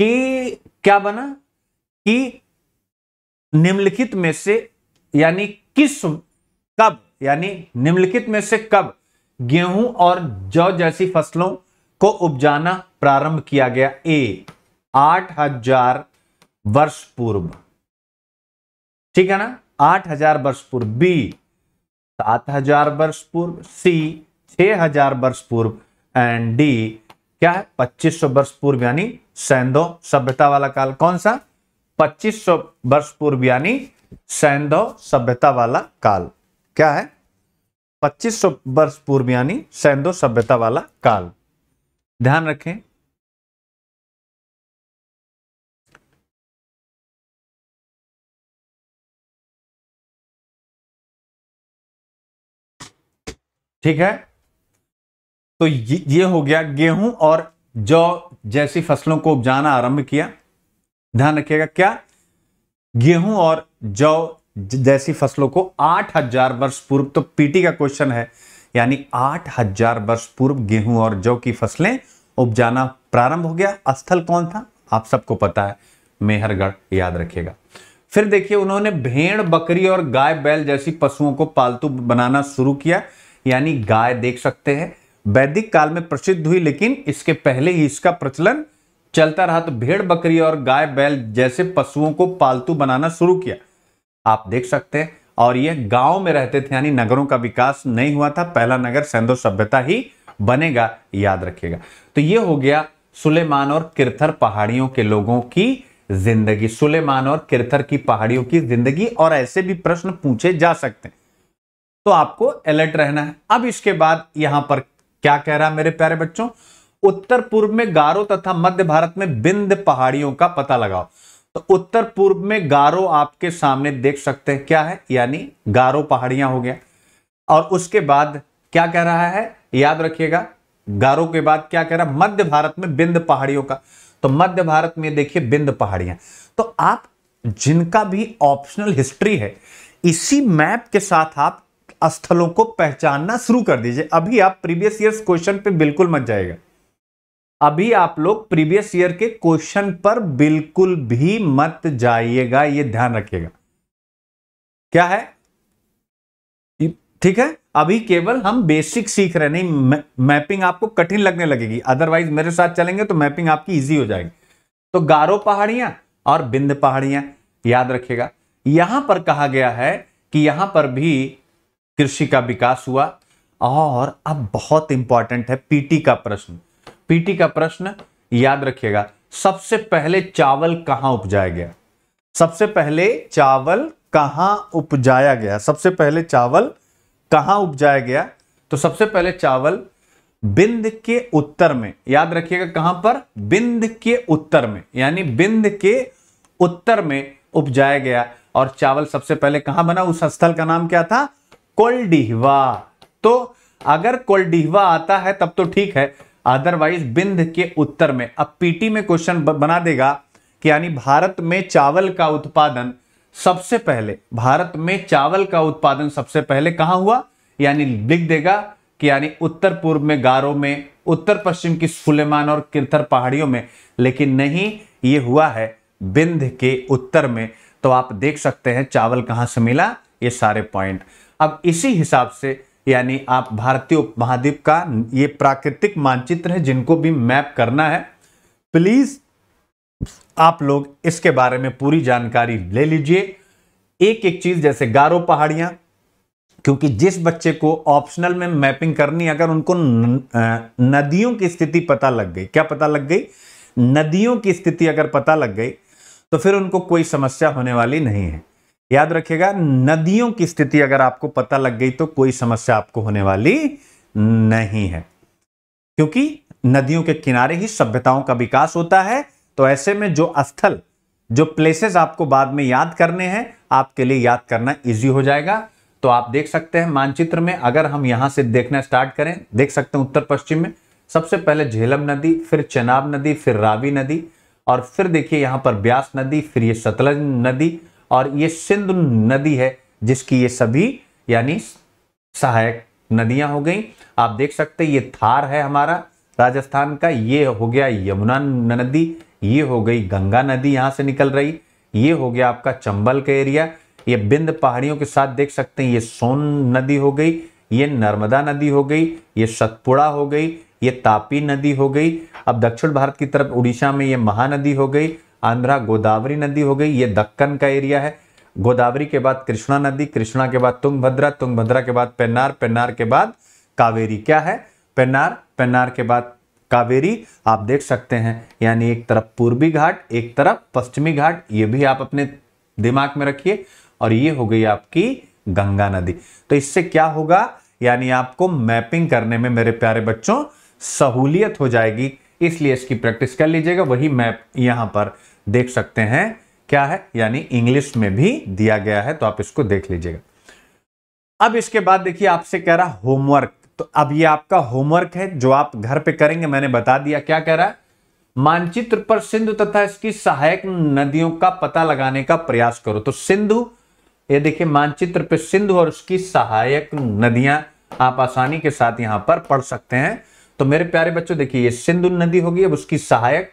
कि क्या बना कि निम्नलिखित में से यानी किस कब यानी निम्नलिखित में से कब गेहूं और जौ जैसी फसलों को उपजाना प्रारंभ किया गया ए आठ हजार वर्ष पूर्व ठीक है ना आठ हजार वर्ष पूर्व बी सात हजार वर्ष पूर्व सी छह हजार वर्ष पूर्व एंड डी क्या है पच्चीस सौ वर्ष पूर्व यानी सैंधो सभ्यता वाला काल कौन सा पच्चीस सौ वर्ष पूर्व यानी सैंधो सभ्यता वाला काल क्या है पच्चीस सौ वर्ष पूर्व यानी सैंधो सभ्यता वाला काल ध्यान रखें ठीक है तो ये हो गया गेहूं और जौ जैसी फसलों को उपजाना आरंभ किया ध्यान रखिएगा क्या गेहूं और जौ जैसी फसलों को आठ हजार वर्ष पूर्व तो पीटी का क्वेश्चन है यानी आठ हजार वर्ष पूर्व गेहूं और जौ की फसलें उपजाना प्रारंभ हो गया स्थल कौन था आप सबको पता है मेहरगढ़ याद रखिएगा फिर देखिए उन्होंने भेड़ बकरी और गाय बैल जैसी पशुओं को पालतू बनाना शुरू किया यानी गाय देख सकते हैं वैदिक काल में प्रसिद्ध हुई लेकिन इसके पहले ही इसका प्रचलन चलता रहा तो भेड़ बकरी और गाय बैल जैसे पशुओं को पालतू बनाना शुरू किया आप देख सकते हैं और यह गांव में रहते थे यानी नगरों का विकास नहीं हुआ था पहला नगर सेंधो सभ्यता ही बनेगा याद रखिएगा तो ये हो गया सुलेमान और किरथर पहाड़ियों के लोगों की जिंदगी सुलेमान और किरथर की पहाड़ियों की जिंदगी और ऐसे भी प्रश्न पूछे जा सकते हैं तो आपको अलर्ट रहना है अब इसके बाद यहां पर क्या कह रहा है मेरे प्यारे बच्चों उत्तर पूर्व में गारो तथा मध्य भारत में बिंद पहाड़ियों का पता लगाओ तो उत्तर पूर्व में गारो आपके सामने देख सकते हैं क्या है यानी गारो पहाड़ियां हो गया और उसके बाद क्या कह रहा है याद रखिएगा गारो के बाद क्या कह रहा है मध्य भारत में बिंद पहाड़ियों का तो मध्य भारत में देखिए बिंद पहाड़ियां तो आप जिनका भी ऑप्शनल हिस्ट्री है इसी मैप के साथ आप स्थलों को पहचानना शुरू कर दीजिए अभी आप प्रीवियस ईयर क्वेश्चन पे बिल्कुल मत जाएगा अभी आप लोग प्रीवियस ईयर के क्वेश्चन पर बिल्कुल भी मत जाइएगा ये ध्यान रखिएगा क्या है ठीक है अभी केवल हम बेसिक सीख रहे नहीं मैपिंग आपको कठिन लगने लगेगी अदरवाइज मेरे साथ चलेंगे तो मैपिंग आपकी इजी हो जाएगी तो गारो पहाड़ियां और बिंद पहाड़ियां याद रखिएगा यहां पर कहा गया है कि यहां पर भी कृषि का विकास हुआ और अब बहुत इंपॉर्टेंट है पीटी का प्रश्न पीटी का प्रश्न याद रखिएगा सबसे पहले चावल कहां उपजाया गया सबसे पहले चावल कहाँ उपजाया गया सबसे पहले चावल कहाँ उपजाया गया तो सबसे पहले चावल बिंद के उत्तर में याद रखिएगा कहां पर बिंद के उत्तर में यानी बिंद के उत्तर में उपजाया गया और चावल सबसे पहले कहां बना उस स्थल का नाम क्या था कोल्डिहवा तो अगर कोल्डिहवा आता है तब तो ठीक है अदरवाइज बिंद के उत्तर में अब पीटी में क्वेश्चन बना देगा कि यानी भारत में चावल का उत्पादन सबसे पहले भारत में चावल का उत्पादन सबसे पहले कहां हुआ यानी लिख देगा कि यानी उत्तर पूर्व में गारो में उत्तर पश्चिम की सुलेमान और किरथर पहाड़ियों में लेकिन नहीं ये हुआ है बिंध के उत्तर में तो आप देख सकते हैं चावल कहां से मिला ये सारे पॉइंट अब इसी हिसाब से यानी आप भारतीय उपमहाद्वीप का ये प्राकृतिक मानचित्र है जिनको भी मैप करना है प्लीज़ आप लोग इसके बारे में पूरी जानकारी ले लीजिए एक एक चीज़ जैसे गारो पहाड़ियां क्योंकि जिस बच्चे को ऑप्शनल में मैपिंग करनी अगर उनको नदियों की स्थिति पता लग गई क्या पता लग गई नदियों की स्थिति अगर पता लग गई तो फिर उनको कोई समस्या होने वाली नहीं है याद रखिएगा नदियों की स्थिति अगर आपको पता लग गई तो कोई समस्या आपको होने वाली नहीं है क्योंकि नदियों के किनारे ही सभ्यताओं का विकास होता है तो ऐसे में जो स्थल जो प्लेसेस आपको बाद में याद करने हैं आपके लिए याद करना इजी हो जाएगा तो आप देख सकते हैं मानचित्र में अगर हम यहां से देखना स्टार्ट करें देख सकते हैं उत्तर पश्चिम में सबसे पहले झेलम नदी फिर चेनाब नदी फिर रावी नदी और फिर देखिए यहां पर ब्यास नदी फिर ये सतलज नदी और ये सिंधु नदी है जिसकी ये सभी यानी सहायक नदियां हो गई आप देख सकते ये थार है हमारा राजस्थान का ये हो गया यमुना नदी ये हो गई गंगा नदी यहाँ से निकल रही ये हो गया आपका चंबल का एरिया ये बिंद पहाड़ियों के साथ देख सकते हैं ये सोन नदी हो गई ये नर्मदा नदी हो गई ये सतपुड़ा हो गई ये तापी नदी हो गई अब दक्षिण भारत की तरफ उड़ीसा में ये महानदी हो गई आंध्रा गोदावरी नदी हो गई ये दक्कन का एरिया है गोदावरी के बाद कृष्णा नदी कृष्णा के बाद तुंगभद्रा तुंगभद्रा के बाद पेन्नार पेन्नार के बाद कावेरी क्या है पेन्नार पेन्नार के बाद कावेरी आप देख सकते हैं यानी एक तरफ पूर्वी घाट एक तरफ पश्चिमी घाट ये भी आप अपने दिमाग में रखिए और ये हो गई आपकी गंगा नदी तो इससे क्या होगा यानी आपको मैपिंग करने में मेरे प्यारे बच्चों सहूलियत हो जाएगी इसलिए इसकी प्रैक्टिस कर लीजिएगा वही मैप यहां पर देख सकते हैं क्या है यानी इंग्लिश में भी दिया गया है तो आप इसको देख लीजिएगा अब इसके बाद देखिए आपसे कह रहा होमवर्क तो अब ये आपका होमवर्क है जो आप घर पे करेंगे मैंने बता दिया क्या कह रहा है मानचित्र पर सिंधु तथा इसकी सहायक नदियों का पता लगाने का प्रयास करो तो सिंधु ये देखिए मानचित्र पे सिंधु और उसकी सहायक नदियां आप आसानी के साथ यहां पर पढ़ सकते हैं तो मेरे प्यारे बच्चों देखिए ये सिंधु नदी होगी अब उसकी सहायक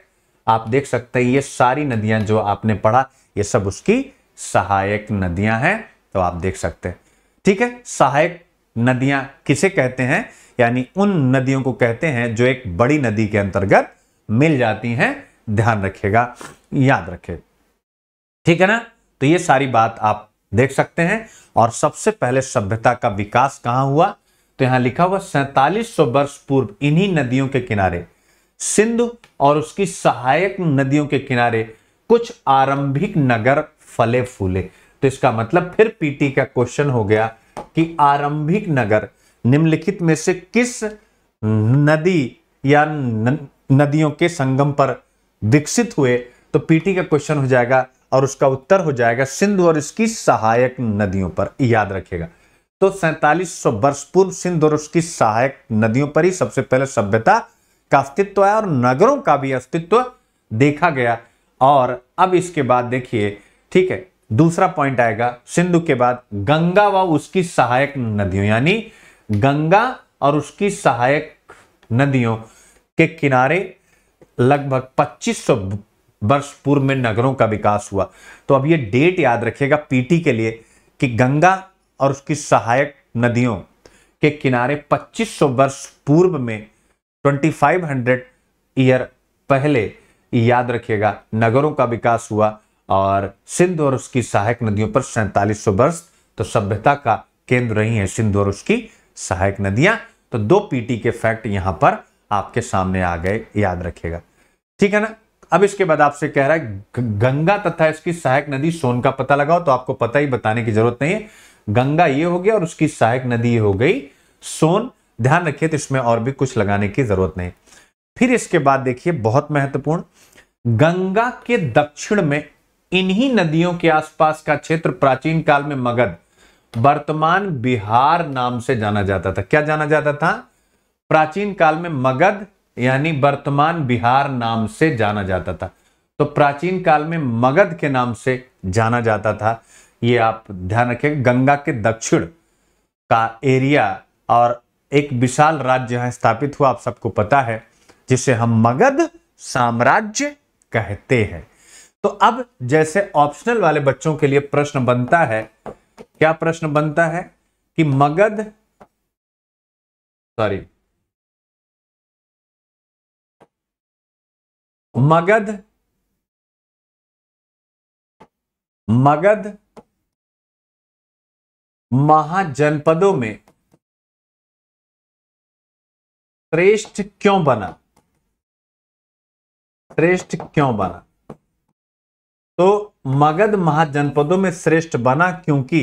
आप देख सकते हैं ये सारी नदियां जो आपने पढ़ा ये सब उसकी सहायक नदियां हैं तो आप देख सकते हैं ठीक है सहायक नदियां किसे कहते हैं यानी उन नदियों को कहते हैं जो एक बड़ी नदी के अंतर्गत मिल जाती हैं ध्यान रखेगा याद रखे ठीक है ना तो ये सारी बात आप देख सकते हैं और सबसे पहले सभ्यता का विकास कहां हुआ तो यहां लिखा हुआ सैतालीस वर्ष पूर्व इन्हीं नदियों के किनारे सिंधु और उसकी सहायक नदियों के किनारे कुछ आरंभिक नगर फले फूले तो इसका मतलब फिर पीटी का क्वेश्चन हो गया कि आरंभिक नगर निम्नलिखित में से किस नदी या नदियों के संगम पर विकसित हुए तो पीटी का क्वेश्चन हो जाएगा और उसका उत्तर हो जाएगा सिंधु और इसकी सहायक नदियों पर याद रखेगा तो सैतालीस वर्ष पूर्व सिंधु और उसकी सहायक नदियों पर ही सबसे पहले सभ्यता का अस्तित्व है और नगरों का भी अस्तित्व देखा गया और अब इसके बाद देखिए ठीक है दूसरा पॉइंट आएगा सिंधु के बाद गंगा व उसकी सहायक नदियों यानी गंगा और उसकी सहायक नदियों के किनारे लगभग 2500 वर्ष पूर्व में नगरों का विकास हुआ तो अब ये डेट याद रखिएगा पीटी के लिए कि गंगा और उसकी सहायक नदियों के किनारे 2500 वर्ष पूर्व में 2500 ईयर पहले याद रखिएगा नगरों का विकास हुआ और सिंध और उसकी सहायक नदियों पर सैंतालीस वर्ष तो सभ्यता का केंद्र रही है सिंध और उसकी सहायक नदियां तो दो पीटी के फैक्ट यहां पर आपके सामने आ गए याद रखिएगा ठीक है ना अब इसके बाद आपसे कह रहा है गंगा तथा इसकी सहायक नदी सोन का पता लगाओ तो आपको पता ही बताने की जरूरत नहीं है गंगा ये हो गया और उसकी सहायक नदी हो गई सोन ध्यान रखिए तो इसमें और भी कुछ लगाने की जरूरत नहीं फिर इसके बाद देखिए बहुत महत्वपूर्ण गंगा के दक्षिण में इन्हीं नदियों के आसपास का क्षेत्र प्राचीन काल में मगध वर्तमान बिहार नाम से जाना जाता था क्या जाना जाता था प्राचीन काल में मगध यानी वर्तमान बिहार नाम से जाना जाता था तो प्राचीन काल में मगध के नाम से जाना जाता था ये आप ध्यान रखें गंगा के दक्षिण का एरिया और एक विशाल राज्य यहां स्थापित हुआ आप सबको पता है जिसे हम मगध साम्राज्य कहते हैं तो अब जैसे ऑप्शनल वाले बच्चों के लिए प्रश्न बनता है क्या प्रश्न बनता है कि मगध सॉरी मगध मगध महाजनपदों में श्रेष्ठ क्यों बना श्रेष्ठ क्यों बना तो मगध महाजनपदों में श्रेष्ठ बना क्योंकि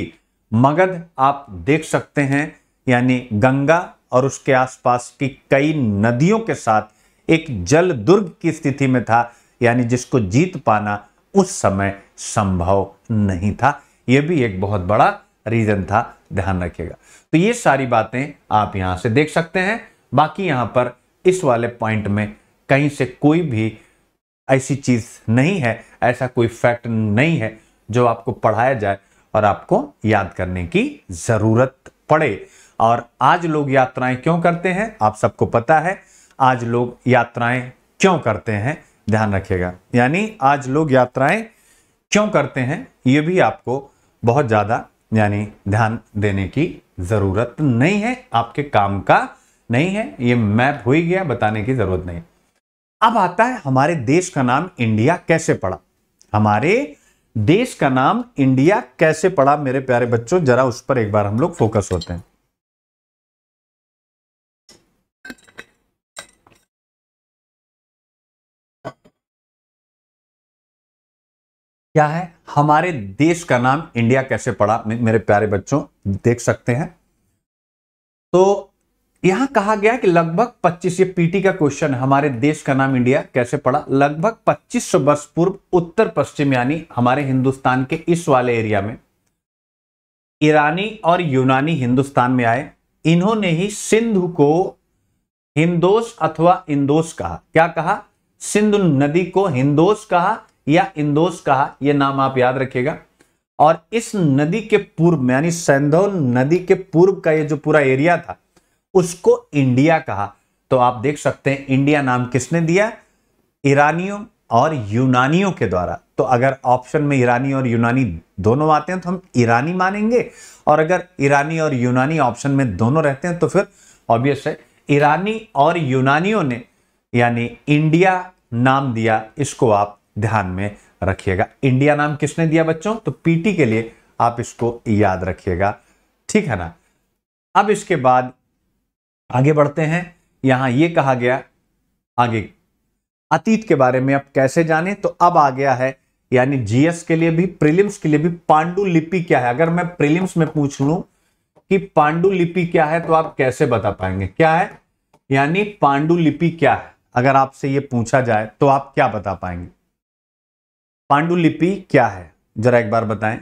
मगध आप देख सकते हैं यानी गंगा और उसके आसपास की कई नदियों के साथ एक जल दुर्ग की स्थिति में था यानी जिसको जीत पाना उस समय संभव नहीं था यह भी एक बहुत बड़ा रीजन था ध्यान रखिएगा तो ये सारी बातें आप यहां से देख सकते हैं बाकी यहाँ पर इस वाले पॉइंट में कहीं से कोई भी ऐसी चीज़ नहीं है ऐसा कोई फैक्ट नहीं है जो आपको पढ़ाया जाए और आपको याद करने की ज़रूरत पड़े और आज लोग यात्राएं क्यों करते हैं आप सबको पता है आज लोग यात्राएं क्यों करते हैं ध्यान रखिएगा यानी आज लोग यात्राएं क्यों करते हैं ये भी आपको बहुत ज़्यादा यानी ध्यान देने की ज़रूरत नहीं है आपके काम का नहीं है ये मैप हो ही गया बताने की जरूरत नहीं अब आता है हमारे देश का नाम इंडिया कैसे पड़ा हमारे देश का नाम इंडिया कैसे पड़ा मेरे प्यारे बच्चों जरा उस पर एक बार हम लोग फोकस होते हैं क्या है हमारे देश का नाम इंडिया कैसे पड़ा मेरे प्यारे बच्चों देख सकते हैं तो यहां कहा गया कि लगभग 25 ये पीटी का क्वेश्चन हमारे देश का नाम इंडिया कैसे पड़ा लगभग 2500 वर्ष पूर्व उत्तर पश्चिम यानी हमारे हिंदुस्तान के इस वाले एरिया में ईरानी और यूनानी हिंदुस्तान में आए इन्होंने ही सिंधु को हिंदोस अथवा इंदोस कहा क्या कहा सिंधु नदी को हिंदोस कहा या इंदोस कहा यह नाम आप याद रखिएगा और इस नदी के पूर्व यानी सैंधव नदी के पूर्व का यह जो पूरा एरिया था उसको इंडिया कहा तो आप देख सकते हैं इंडिया नाम किसने दिया ईरानियों और यूनानियों के द्वारा तो अगर ऑप्शन में ईरानी और यूनानी दोनों आते हैं तो हम ईरानी मानेंगे और अगर ईरानी और यूनानी ऑप्शन में दोनों रहते हैं तो फिर ऑब्वियस है ईरानी और यूनानियों ने यानी इंडिया नाम दिया इसको आप ध्यान में रखिएगा इंडिया नाम किसने दिया बच्चों तो पीटी के लिए आप इसको याद रखिएगा ठीक है ना अब इसके बाद आगे बढ़ते हैं यहां ये कहा गया आगे अतीत के बारे में अब कैसे जाने तो अब आ गया है यानी जीएस के लिए भी प्रिलिम्स के लिए भी पांडुलिपि क्या है अगर मैं प्रिलिम्स में पूछ लू कि पांडुलिपि क्या है तो आप कैसे बता पाएंगे क्या है यानी पांडुलिपि क्या है अगर आपसे ये पूछा जाए तो आप क्या बता पाएंगे पांडुलिपि क्या है जरा एक बार बताएं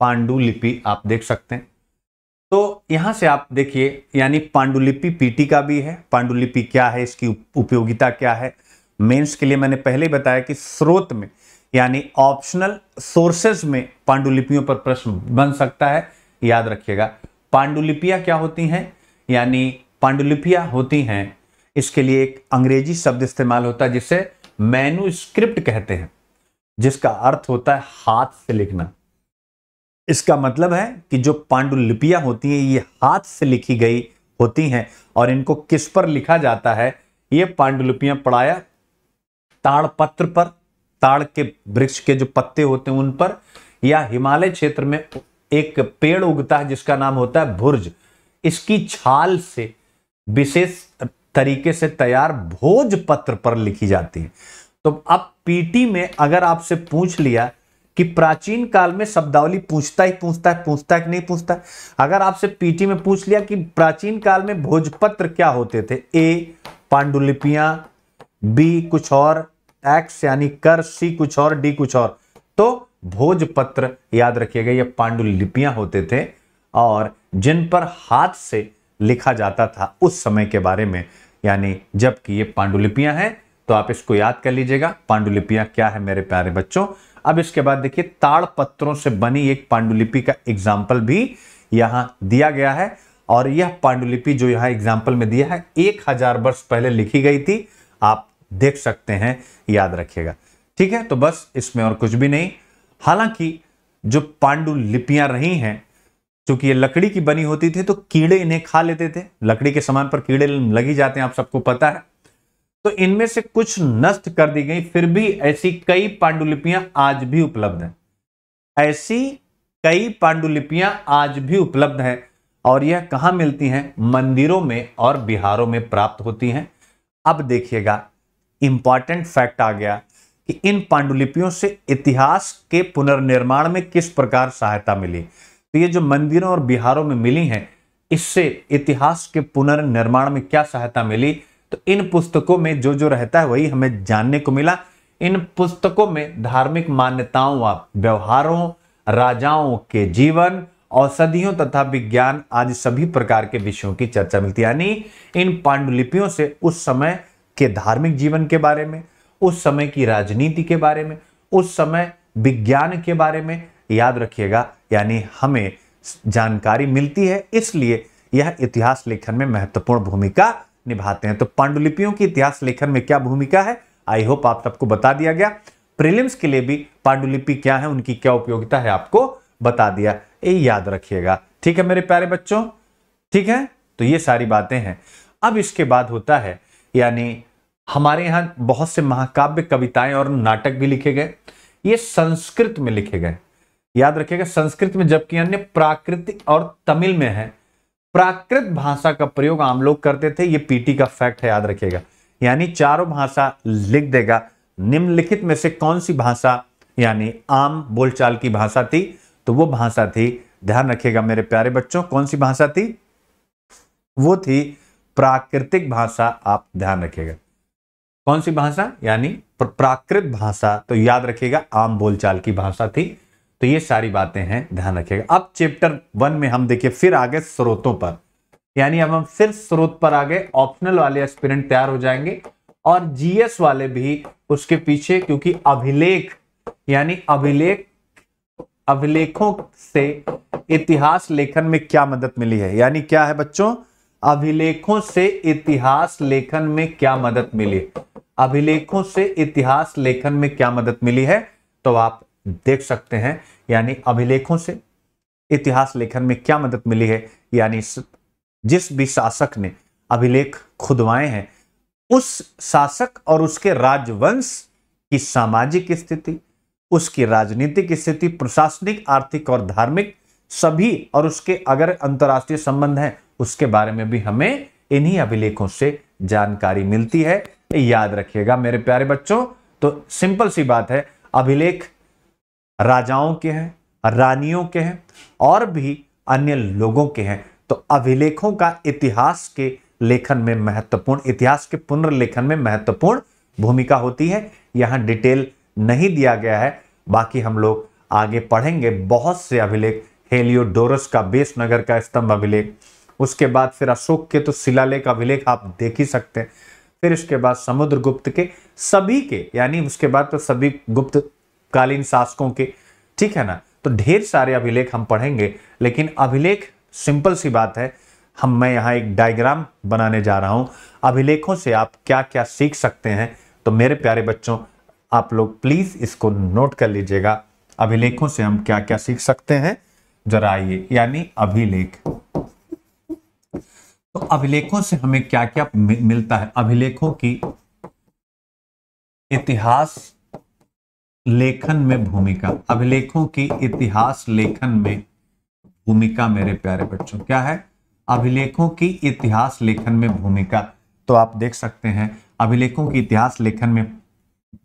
पांडुलिपि आप देख सकते हैं तो यहाँ से आप देखिए यानी पांडुलिपि पीटी का भी है पांडुलिपि क्या है इसकी उपयोगिता क्या है मेंस के लिए मैंने पहले बताया कि स्रोत में यानी ऑप्शनल सोर्सेज में पांडुलिपियों पर प्रश्न बन सकता है याद रखिएगा पांडुलिपियाँ क्या होती हैं यानी पांडुलिपियाँ होती हैं इसके लिए एक अंग्रेजी शब्द इस्तेमाल होता है जिसे मैन्यूस्क्रिप्ट कहते हैं जिसका अर्थ होता है हाथ से लिखना इसका मतलब है कि जो पांडुलिपियां होती हैं ये हाथ से लिखी गई होती हैं और इनको किस पर लिखा जाता है ये पांडुलिपियां पढ़ाया ताड़ पत्र पर ताड़ के वृक्ष के जो पत्ते होते हैं उन पर या हिमालय क्षेत्र में एक पेड़ उगता है जिसका नाम होता है भुर्ज इसकी छाल से विशेष तरीके से तैयार भोज पत्र पर लिखी जाती है तो अब पीटी में अगर आपसे पूछ लिया कि प्राचीन काल में शब्दावली पूछता ही पूछता है पूछता है कि नहीं पूछता है अगर आपसे पीटी में पूछ लिया कि प्राचीन काल में भोजपत्र क्या होते थे ए पांडुलिपियां बी कुछ और एक्स यानी कर सी कुछ और डी कुछ और तो भोजपत्र याद रखिएगा ये पांडुलिपियां होते थे और जिन पर हाथ से लिखा जाता था उस समय के बारे में यानी जबकि ये पांडुलिपियां हैं तो आप इसको याद कर लीजिएगा पांडुलिपियां क्या है मेरे प्यारे बच्चों अब इसके बाद देखिए ताड़ पत्रों से बनी एक पांडुलिपि का एग्जाम्पल भी यहां दिया गया है और यह पांडुलिपि जो यहां एग्जाम्पल में दिया है एक हजार वर्ष पहले लिखी गई थी आप देख सकते हैं याद रखिएगा ठीक है तो बस इसमें और कुछ भी नहीं हालांकि जो पांडुलिपियां रही हैं चूंकि ये लकड़ी की बनी होती थी तो कीड़े इन्हें खा लेते थे लकड़ी के सामान पर कीड़े लगी जाते हैं आप सबको पता है तो इनमें से कुछ नष्ट कर दी गई फिर भी ऐसी कई पांडुलिपियां आज भी उपलब्ध हैं ऐसी कई पांडुलिपियां आज भी उपलब्ध हैं और यह कहां मिलती हैं मंदिरों में और बिहारों में प्राप्त होती हैं अब देखिएगा इंपॉर्टेंट फैक्ट आ गया कि इन पांडुलिपियों से इतिहास के पुनर्निर्माण में किस प्रकार सहायता मिली तो ये जो मंदिरों और बिहारों में मिली हैं इससे इतिहास के पुनर्निर्माण में क्या सहायता मिली तो इन पुस्तकों में जो जो रहता है वही हमें जानने को मिला इन पुस्तकों में धार्मिक मान्यताओं व व्यवहारों राजाओं के जीवन औषधियों तथा विज्ञान आदि सभी प्रकार के विषयों की चर्चा मिलती यानी इन पांडुलिपियों से उस समय के धार्मिक जीवन के बारे में उस समय की राजनीति के बारे में उस समय विज्ञान के बारे में याद रखिएगा यानी हमें जानकारी मिलती है इसलिए यह इतिहास लेखन में महत्वपूर्ण भूमिका निभाते हैं तो पांडुलिपियों की इतिहास लेखन में क्या भूमिका है आई होप आप सबको बता दिया गया प्रिलिम्स के लिए भी पांडुलिपि क्या है उनकी क्या उपयोगिता है आपको बता दिया ये याद रखिएगा ठीक है मेरे प्यारे बच्चों ठीक है तो ये सारी बातें हैं अब इसके बाद होता है यानी हमारे यहाँ बहुत से महाकाव्य कविताएं और नाटक भी लिखे गए ये संस्कृत में लिखे गए याद रखिएगा संस्कृत में जबकि अन्य प्राकृतिक और तमिल में है प्राकृत भाषा का प्रयोग आम लोग करते थे ये पीटी का फैक्ट है याद रखिएगा यानी चारों भाषा लिख देगा निम्नलिखित में से कौन सी भाषा यानी आम बोलचाल की भाषा थी तो वो भाषा थी ध्यान रखिएगा मेरे प्यारे बच्चों कौन सी भाषा थी वो थी प्राकृतिक भाषा आप ध्यान रखिएगा कौन सी भाषा यानी प्राकृत भाषा तो याद रखिएगा आम बोलचाल की भाषा थी तो ये सारी बातें हैं ध्यान रखिएगा अब चैप्टर वन में हम देखिए फिर आगे स्रोतों पर यानी अब हम फिर स्रोत पर आगे ऑप्शनल वाले एक्सपीरियंट तैयार हो जाएंगे और जीएस वाले भी उसके पीछे क्योंकि अभिलेख यानी अभिलेख अभिलेखों से इतिहास लेखन में क्या मदद मिली है यानी क्या है बच्चों अभिलेखों से इतिहास लेखन में क्या मदद मिली अभिलेखों से इतिहास लेखन में क्या मदद मिली है तो आप देख सकते हैं यानी अभिलेखों से इतिहास लेखन में क्या मदद मिली है यानी जिस भी शासक ने अभिलेख खुदवाए हैं उस शासक और उसके राजवंश की सामाजिक स्थिति उसकी राजनीतिक स्थिति प्रशासनिक आर्थिक और धार्मिक सभी और उसके अगर अंतर्राष्ट्रीय संबंध हैं उसके बारे में भी हमें इन्हीं अभिलेखों से जानकारी मिलती है याद रखिएगा मेरे प्यारे बच्चों तो सिंपल सी बात है अभिलेख राजाओं के हैं रानियों के हैं और भी अन्य लोगों के हैं तो अभिलेखों का इतिहास के लेखन में महत्वपूर्ण इतिहास के पुनर्लेखन में महत्वपूर्ण भूमिका होती है यहाँ डिटेल नहीं दिया गया है बाकी हम लोग आगे पढ़ेंगे बहुत से अभिलेख हेलियोडोरस का बेस नगर का स्तंभ अभिलेख उसके बाद फिर अशोक के तो शिलालेख अभिलेख आप देख ही सकते हैं फिर इसके बाद समुद्रगुप्त के सभी के यानी उसके बाद तो सभी गुप्त कालीन शासकों के ठीक है ना तो ढेर सारे अभिलेख हम पढ़ेंगे लेकिन अभिलेख सिंपल सी बात है हम मैं यहाँ एक डायग्राम बनाने जा रहा हूँ अभिलेखों से आप क्या क्या सीख सकते हैं तो मेरे प्यारे बच्चों आप लोग प्लीज़ इसको नोट कर लीजिएगा अभिलेखों से हम क्या क्या सीख सकते हैं जरा आइए यानी अभिलेख तो अभिलेखों से हमें क्या क्या मिलता है अभिलेखों की इतिहास लेखन में भूमिका अभिलेखों की इतिहास लेखन में भूमिका मेरे प्यारे बच्चों क्या है अभिलेखों की इतिहास लेखन में भूमिका तो आप देख सकते हैं अभिलेखों की इतिहास लेखन में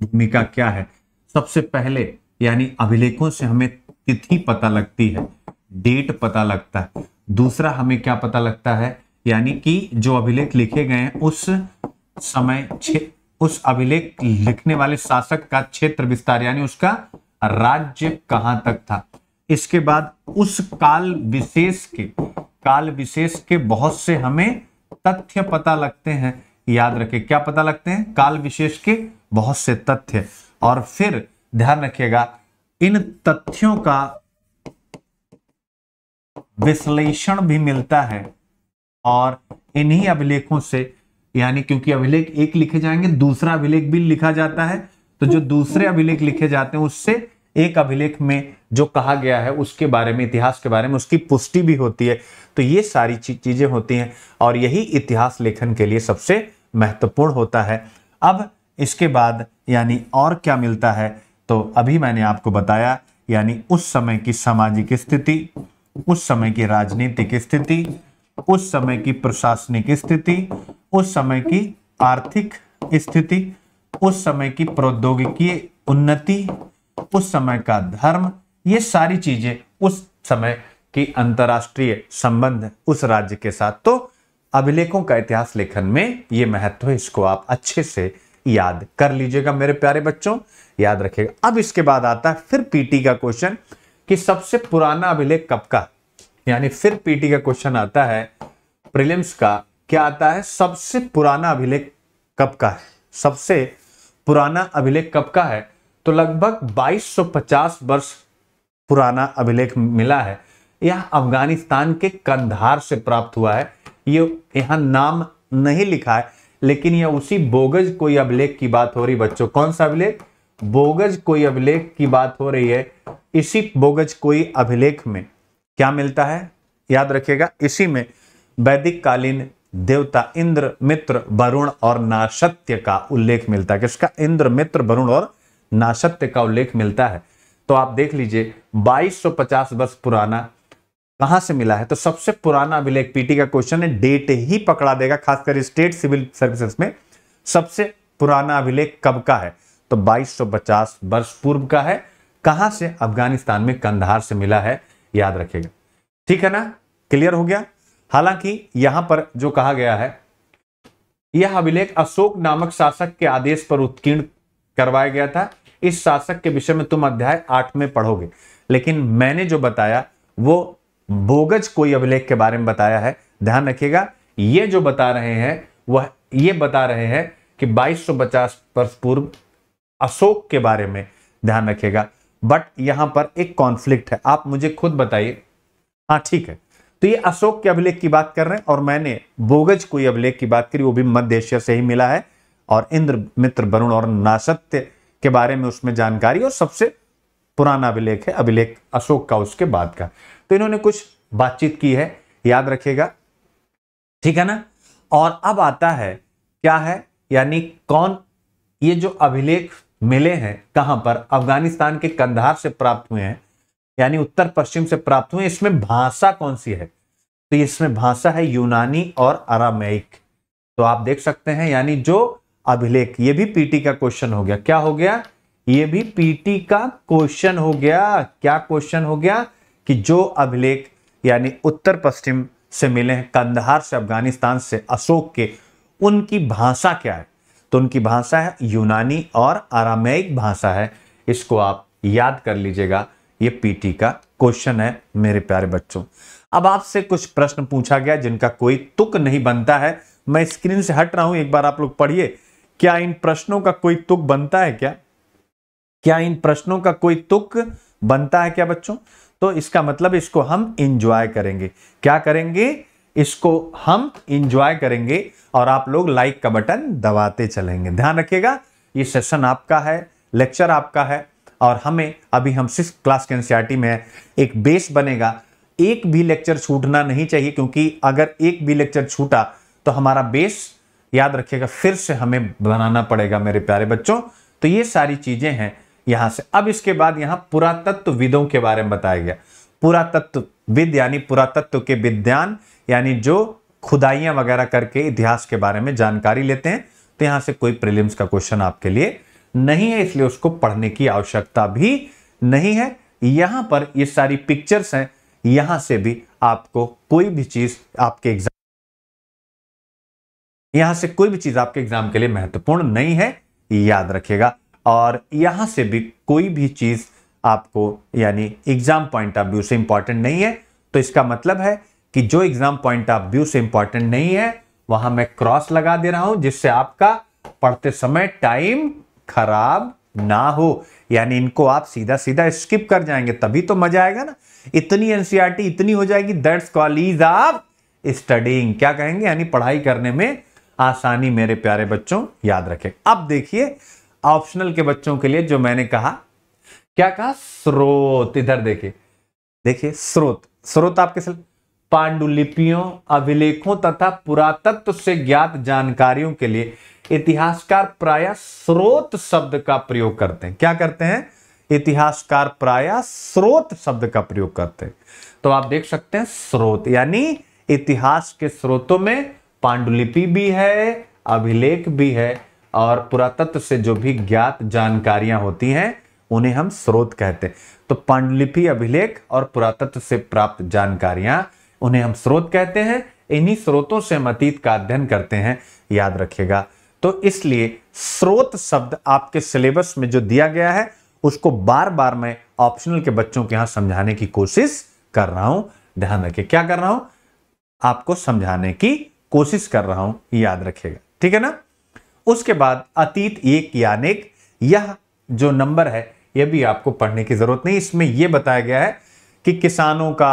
भूमिका क्या है सबसे पहले यानी अभिलेखों से हमें तिथि पता लगती है डेट पता लगता है दूसरा हमें क्या पता लगता है यानी कि जो अभिलेख लिखे गए हैं उस समय उस अभिलेख लिखने वाले शासक का क्षेत्र विस्तार यानी उसका राज्य कहां तक था इसके बाद उस काल विशेष के काल विशेष के बहुत से हमें तथ्य पता लगते हैं याद रखें क्या पता लगते हैं काल विशेष के बहुत से तथ्य और फिर ध्यान रखिएगा इन तथ्यों का विश्लेषण भी मिलता है और इन्हीं अभिलेखों से यानी क्योंकि अभिलेख एक लिखे जाएंगे दूसरा अभिलेख भी लिखा जाता है तो जो दूसरे अभिलेख लिखे जाते हैं उससे एक अभिलेख में जो कहा गया है उसके बारे में इतिहास के बारे में उसकी पुष्टि भी होती है तो ये सारी चीजें होती हैं और यही इतिहास लेखन के लिए सबसे महत्वपूर्ण होता है अब इसके बाद यानी और क्या मिलता है तो अभी मैंने आपको बताया यानी उस समय की सामाजिक स्थिति उस समय की राजनीतिक स्थिति उस समय की प्रशासनिक स्थिति उस समय की आर्थिक स्थिति उस समय की प्रौद्योगिकी उन्नति उस समय का धर्म ये सारी चीजें उस समय की अंतरराष्ट्रीय संबंध उस राज्य के साथ तो अभिलेखों का इतिहास लेखन में ये महत्व है इसको आप अच्छे से याद कर लीजिएगा मेरे प्यारे बच्चों याद रखिएगा अब इसके बाद आता है फिर पीटी का क्वेश्चन कि सबसे पुराना अभिलेख कब का यानी फिर पीटी का क्वेश्चन आता है प्रिलिम्स का क्या आता है सबसे पुराना अभिलेख कब का है सबसे पुराना अभिलेख कब का है तो लगभग 2250 वर्ष पुराना अभिलेख मिला है यह अफगानिस्तान के कंधार से प्राप्त हुआ है ये यहां नाम नहीं लिखा है लेकिन यह उसी बोगज कोई अभिलेख की बात हो रही बच्चों कौन सा अभिलेख बोगज कोई अभिलेख की बात हो रही है इसी बोगज कोई अभिलेख में क्या मिलता है याद रखिएगा इसी में वैदिक कालीन देवता इंद्र मित्र वरुण और नाशत्य का उल्लेख मिलता है किसका इंद्र मित्र वरुण और नाशत्य का उल्लेख मिलता है तो आप देख लीजिए 2250 वर्ष पुराना कहां से मिला है तो सबसे पुराना अभिलेख पीटी का क्वेश्चन है डेट ही पकड़ा देगा खासकर स्टेट सिविल सर्विसेज में सबसे पुराना अभिलेख कब का है तो 2250 वर्ष पूर्व का है कहां से अफगानिस्तान में कंधार से मिला है याद रखेगा ठीक है ना क्लियर हो गया हालांकि यहां पर जो कहा गया है यह अभिलेख अशोक नामक शासक के आदेश पर उत्कीर्ण करवाया गया था इस शासक के विषय में तुम अध्याय आठ में पढ़ोगे लेकिन मैंने जो बताया वो बोगज कोई अभिलेख के बारे में बताया है ध्यान रखिएगा ये जो बता रहे हैं वह ये बता रहे हैं कि 2250 वर्ष पूर्व अशोक के बारे में ध्यान रखिएगा बट यहां पर एक कॉन्फ्लिक्ट है आप मुझे खुद बताइए हाँ ठीक है तो ये अशोक के अभिलेख की बात कर रहे हैं और मैंने बोगज कोई अभिलेख की बात करी वो भी मध्य एशिया से ही मिला है और इंद्र मित्र वरुण और नासत्य के बारे में उसमें जानकारी और सबसे पुराना अभिलेख है अभिलेख अशोक का उसके बाद का तो इन्होंने कुछ बातचीत की है याद रखेगा ठीक है ना और अब आता है क्या है यानी कौन ये जो अभिलेख मिले हैं कहां पर अफगानिस्तान के कंधार से प्राप्त हुए हैं यानी उत्तर पश्चिम से प्राप्त हुए इसमें भाषा कौन सी है तो इसमें भाषा है यूनानी और अरामेक तो आप देख सकते हैं यानी जो अभिलेख ये भी पीटी का क्वेश्चन हो गया क्या हो गया ये भी पीटी का क्वेश्चन हो गया क्या क्वेश्चन हो गया कि जो अभिलेख यानी उत्तर पश्चिम से मिले हैं कंधार से अफगानिस्तान से अशोक के उनकी भाषा क्या है तो उनकी भाषा है यूनानी और आरामेइक भाषा है इसको आप याद कर लीजिएगा ये पीटी का क्वेश्चन है मेरे प्यारे बच्चों अब आपसे कुछ प्रश्न पूछा गया जिनका कोई तुक नहीं बनता है मैं स्क्रीन से हट रहा हूं एक बार आप लोग पढ़िए क्या इन प्रश्नों का कोई तुक बनता है क्या क्या इन प्रश्नों का कोई तुक बनता है क्या बच्चों तो इसका मतलब इसको हम इंजॉय करेंगे क्या करेंगे इसको हम इंजॉय करेंगे और आप लोग लाइक का बटन दबाते चलेंगे ध्यान रखिएगा ये सेशन आपका है लेक्चर आपका है और हमें अभी हम सिक्स क्लास के एनसीईआरटी e में एक बेस बनेगा एक भी लेक्चर छूटना नहीं चाहिए क्योंकि अगर एक भी लेक्चर छूटा तो हमारा बेस याद रखिएगा फिर से हमें बनाना पड़ेगा मेरे प्यारे बच्चों तो ये सारी चीज़ें हैं यहाँ से अब इसके बाद यहाँ विदों के बारे में बताया गया पुरातत्व विद यानी पुरातत्व के विद्यान यानी जो खुदाइयां वगैरह करके इतिहास के बारे में जानकारी लेते हैं तो यहां से कोई प्रिलिम्स का क्वेश्चन आपके लिए नहीं है इसलिए उसको पढ़ने की आवश्यकता भी नहीं है यहां पर ये सारी पिक्चर्स हैं यहां से भी आपको कोई भी चीज़ आपके एग्जाम यहां से कोई भी चीज़ आपके एग्जाम के लिए महत्वपूर्ण नहीं है याद रखिएगा और यहां से भी कोई भी चीज़ आपको यानी एग्जाम पॉइंट ऑफ व्यू से इंपॉर्टेंट नहीं है तो इसका मतलब है कि जो एग्जाम पॉइंट ऑफ व्यू से इंपॉर्टेंट नहीं है वहां मैं क्रॉस लगा दे रहा हूं जिससे आपका पढ़ते समय टाइम खराब ना हो यानी इनको आप सीधा सीधा स्किप कर जाएंगे तभी तो मजा आएगा ना इतनी एनसीआरटी e इतनी हो जाएगी that's call is of studying क्या कहेंगे यानी पढ़ाई करने में आसानी मेरे प्यारे बच्चों याद रखें अब देखिए ऑप्शनल के बच्चों के लिए जो मैंने कहा क्या कहा स्रोत इधर देखिए देखिए स्रोत स्रोत आपके पांडुलिपियों अभिलेखों तथा पुरातत्व से ज्ञात जानकारियों के लिए इतिहासकार प्राय स्रोत शब्द का प्रयोग करते हैं क्या करते हैं इतिहासकार प्राय स्रोत शब्द का प्रयोग करते हैं तो आप देख सकते हैं स्रोत यानी इतिहास के स्रोतों में पांडुलिपि भी है अभिलेख भी है और पुरातत्व से जो भी ज्ञात जानकारियां होती हैं उन्हें हम स्रोत कहते हैं तो पांडुलिपि अभिलेख और पुरातत्व से प्राप्त जानकारियां उन्हें हम स्रोत कहते हैं इन्हीं स्रोतों से हम अतीत का अध्ययन करते हैं याद रखिएगा तो इसलिए स्रोत शब्द आपके सिलेबस में जो दिया गया है उसको बार बार मैं ऑप्शनल के बच्चों के यहां समझाने की कोशिश कर रहा हूं ध्यान रखिए क्या कर रहा हूं आपको समझाने की कोशिश कर रहा हूं याद रखिएगा ठीक है ना उसके बाद अतीत एक यानिक यह जो नंबर है यह भी आपको पढ़ने की ज़रूरत नहीं इसमें यह बताया गया है कि किसानों का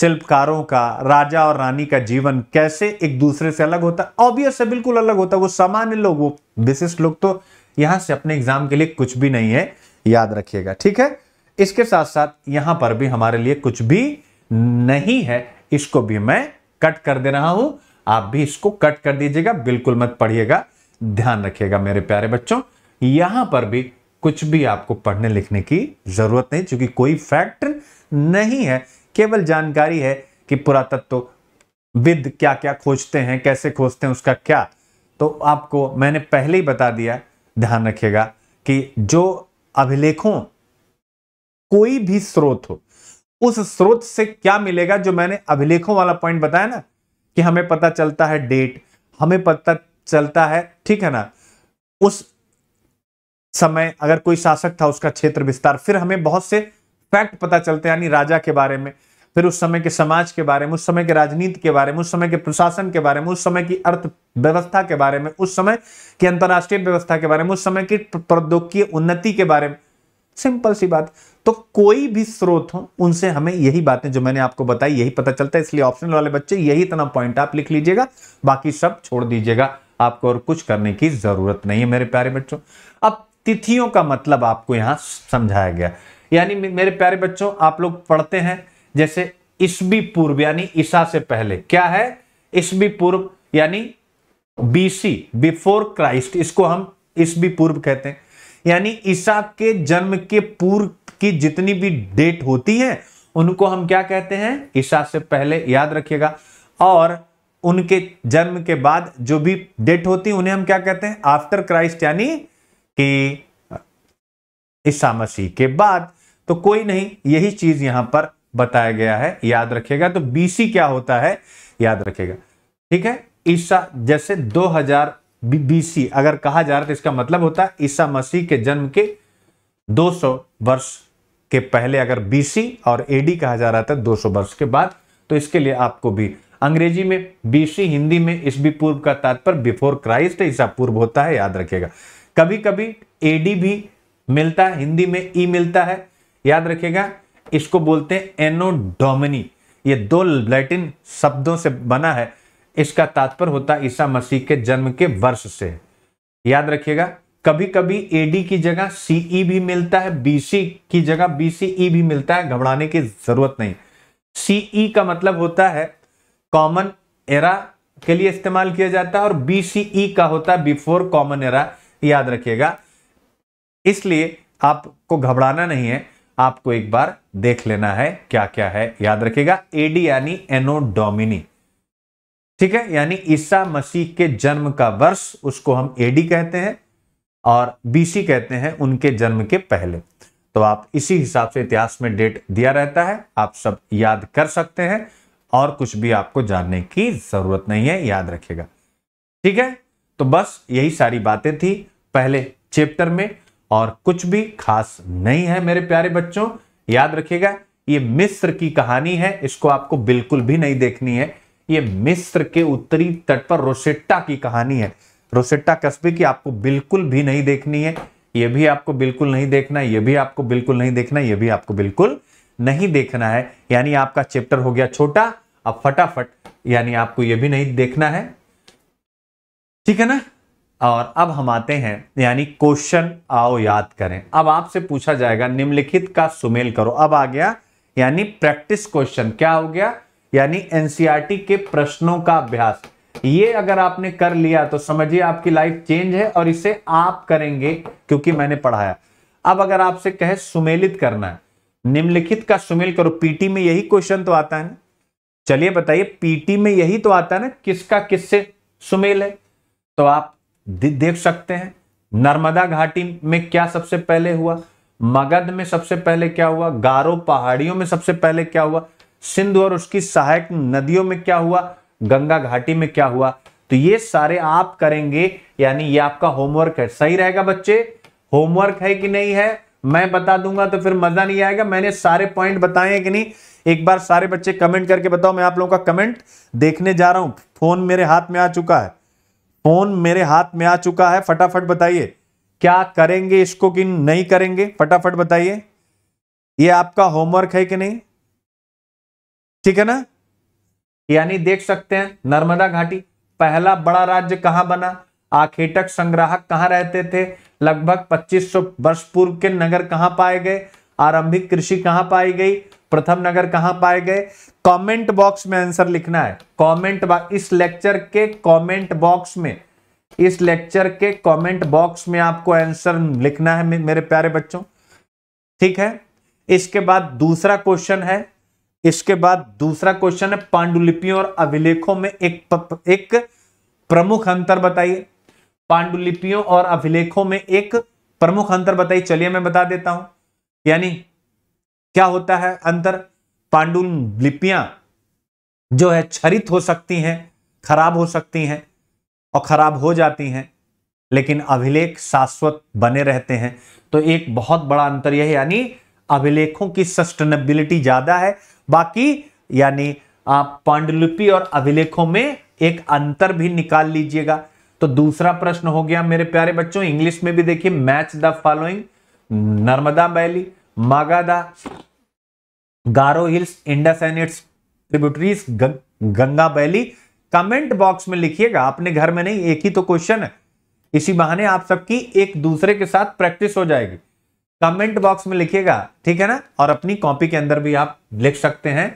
शिल्पकारों का राजा और रानी का जीवन कैसे एक दूसरे से अलग होता है ऑब्वियस है बिल्कुल अलग होता है वो सामान्य लोग वो विशिष्ट लोग तो यहां से अपने एग्जाम के लिए कुछ भी नहीं है याद रखिएगा ठीक है इसके साथ साथ यहां पर भी हमारे लिए कुछ भी नहीं है इसको भी मैं कट कर दे रहा हूं आप भी इसको कट कर दीजिएगा बिल्कुल मत पढ़िएगा ध्यान रखिएगा मेरे प्यारे बच्चों यहां पर भी कुछ भी आपको पढ़ने लिखने की ज़रूरत नहीं क्योंकि कोई फैक्ट नहीं है केवल जानकारी है कि पुरातत्व विद क्या क्या खोजते हैं कैसे खोजते हैं उसका क्या तो आपको मैंने पहले ही बता दिया ध्यान रखिएगा कि जो अभिलेखों कोई भी स्रोत हो उस स्रोत से क्या मिलेगा जो मैंने अभिलेखों वाला पॉइंट बताया ना कि हमें पता चलता है डेट हमें पता चलता है ठीक है ना उस समय अगर कोई शासक था उसका क्षेत्र विस्तार फिर हमें बहुत से फैक्ट पता चलते यानी राजा के बारे में फिर उस समय के समाज के बारे में उस समय के राजनीति के बारे में उस समय के प्रशासन के बारे में उस समय की अर्थव्यवस्था के बारे में उस समय की अंतर्राष्ट्रीय व्यवस्था के बारे में उस समय की प्रौद्योगिकी उन्नति के बारे में सिंपल सी बात तो कोई भी स्रोत हो उनसे हमें यही बातें जो मैंने आपको बताई यही पता चलता है इसलिए ऑप्शनल वाले बच्चे यही इतना पॉइंट आप लिख लीजिएगा बाकी सब छोड़ दीजिएगा आपको और कुछ करने की जरूरत नहीं है मेरे प्यारे बच्चों अब तिथियों का मतलब आपको यहां समझाया गया यानी मेरे प्यारे बच्चों आप लोग पढ़ते हैं जैसे ईस्वी पूर्व यानी ईसा से पहले क्या है ईस्वी पूर्व यानी बीसी बिफोर क्राइस्ट इसको हम ईस्वी पूर्व कहते हैं यानी ईसा के जन्म के पूर्व की जितनी भी डेट होती है उनको हम क्या कहते हैं ईसा से पहले याद रखिएगा और उनके जन्म के बाद जो भी डेट होती है उन्हें हम क्या कहते हैं आफ्टर क्राइस्ट यानी कि ईसा मसीह के बाद तो कोई नहीं यही चीज यहां पर बताया गया है याद रखेगा तो बीसी क्या होता है याद रखेगा ठीक है ईसा जैसे 2000 बीसी अगर कहा जा रहा तो इसका मतलब होता है ईसा मसीह के जन्म के 200 वर्ष के पहले अगर बीसी और एडी कहा जा रहा था 200 वर्ष के बाद तो इसके लिए आपको भी अंग्रेजी में बीसी हिंदी में इस भी पूर्व का तात्पर्य बिफोर क्राइस्ट ईसा पूर्व होता है याद रखेगा कभी कभी एडी भी मिलता है हिंदी में ई e मिलता है याद रखिएगा इसको बोलते हैं डोमिनी ये दो लैटिन शब्दों से बना है इसका तात्पर्य होता है ईसा मसीह के जन्म के वर्ष से याद रखिएगा कभी कभी एडी की जगह सीई e भी मिलता है बीसी की जगह बीसीई e भी मिलता है घबराने की जरूरत नहीं सीई का मतलब होता है कॉमन एरा के लिए इस्तेमाल किया जाता है और बीसीई का होता है बिफोर कॉमन एरा याद रखिएगा इसलिए आपको घबराना नहीं है आपको एक बार देख लेना है क्या क्या है याद रखिएगा एडी यानी एनो डोमिनी ठीक है यानी ईसा मसीह के जन्म का वर्ष उसको हम एडी कहते हैं और बीसी कहते हैं उनके जन्म के पहले तो आप इसी हिसाब से इतिहास में डेट दिया रहता है आप सब याद कर सकते हैं और कुछ भी आपको जानने की जरूरत नहीं है याद रखिएगा ठीक है तो बस यही सारी बातें थी पहले चैप्टर में और कुछ भी खास नहीं है मेरे प्यारे बच्चों याद रखिएगा ये मिस्र की कहानी है इसको आपको बिल्कुल भी नहीं देखनी है ये मिस्र के उत्तरी तट पर रोसेट्टा की कहानी है रोसेट्टा कस्बे की आपको बिल्कुल भी नहीं देखनी है यह भी आपको बिल्कुल नहीं देखना है भी आपको बिल्कुल नहीं देखना यह भी आपको बिल्कुल नहीं देखना है यानी आपका चैप्टर हो गया छोटा अब फटाफट यानी आपको यह भी नहीं देखना है ठीक है ना और अब हम आते हैं यानी क्वेश्चन आओ याद करें अब आपसे पूछा जाएगा निम्नलिखित का सुमेल करो अब आ गया यानी प्रैक्टिस क्वेश्चन क्या हो गया यानी एनसीईआरटी e के प्रश्नों का अभ्यास ये अगर आपने कर लिया तो समझिए आपकी लाइफ चेंज है और इसे आप करेंगे क्योंकि मैंने पढ़ाया अब अगर आपसे कहे सुमेलित करना है निम्नलिखित का सुमेल करो पीटी में यही क्वेश्चन तो आता है ना चलिए बताइए पीटी में यही तो आता है ना किसका किससे सुमेल है तो आप देख सकते हैं नर्मदा घाटी में क्या सबसे पहले हुआ मगध में सबसे पहले क्या हुआ गारो पहाड़ियों में सबसे पहले क्या हुआ सिंधु और उसकी सहायक नदियों में क्या हुआ गंगा घाटी में क्या हुआ तो ये सारे आप करेंगे यानी ये आपका होमवर्क है सही रहेगा बच्चे होमवर्क है कि नहीं है मैं बता दूंगा तो फिर मजा नहीं आएगा मैंने सारे पॉइंट बताए हैं कि नहीं एक बार सारे बच्चे कमेंट करके बताओ मैं आप लोगों का कमेंट देखने जा रहा हूं फोन मेरे हाथ में आ चुका है फोन मेरे हाथ में आ चुका है फटाफट बताइए क्या करेंगे इसको कि नहीं करेंगे फटाफट बताइए ये आपका होमवर्क है कि नहीं ठीक है ना यानी देख सकते हैं नर्मदा घाटी पहला बड़ा राज्य कहां बना आखेटक संग्राहक कहां रहते थे लगभग 2500 वर्ष पूर्व के नगर कहां पाए गए आरंभिक कृषि कहां पाई गई प्रथम नगर कहां पाए गए कमेंट बॉक्स में आंसर लिखना है कमेंट इस लेक्चर के कमेंट बॉक्स में इस लेक्चर के कमेंट बॉक्स में आपको आंसर लिखना है मेरे प्यारे बच्चों ठीक है इसके बाद दूसरा क्वेश्चन है इसके बाद दूसरा क्वेश्चन है पांडुलिपियों और अभिलेखों में एक एक प्रमुख अंतर बताइए पांडुलिपियों और अभिलेखों में एक प्रमुख अंतर बताइए चलिए मैं बता देता हूं यानी क्या होता है अंतर पांडुलिपियां जो है छरित हो सकती हैं खराब हो सकती हैं और खराब हो जाती हैं लेकिन अभिलेख शाश्वत बने रहते हैं तो एक बहुत बड़ा अंतर यह यानी अभिलेखों की सस्टेनेबिलिटी ज़्यादा है बाकी यानी आप पांडुलिपि और अभिलेखों में एक अंतर भी निकाल लीजिएगा तो दूसरा प्रश्न हो गया मेरे प्यारे बच्चों इंग्लिश में भी देखिए match the following Narmada valley Magadha Garo hills Indus and its tributaries Ganga valley comment box में लिखिएगा अपने घर में नहीं एक ही तो क्वेश्चन है इसी बहाने आप सबकी एक दूसरे के साथ प्रैक्टिस हो जाएगी कमेंट बॉक्स में लिखिएगा ठीक है ना और अपनी कॉपी के अंदर भी आप लिख सकते हैं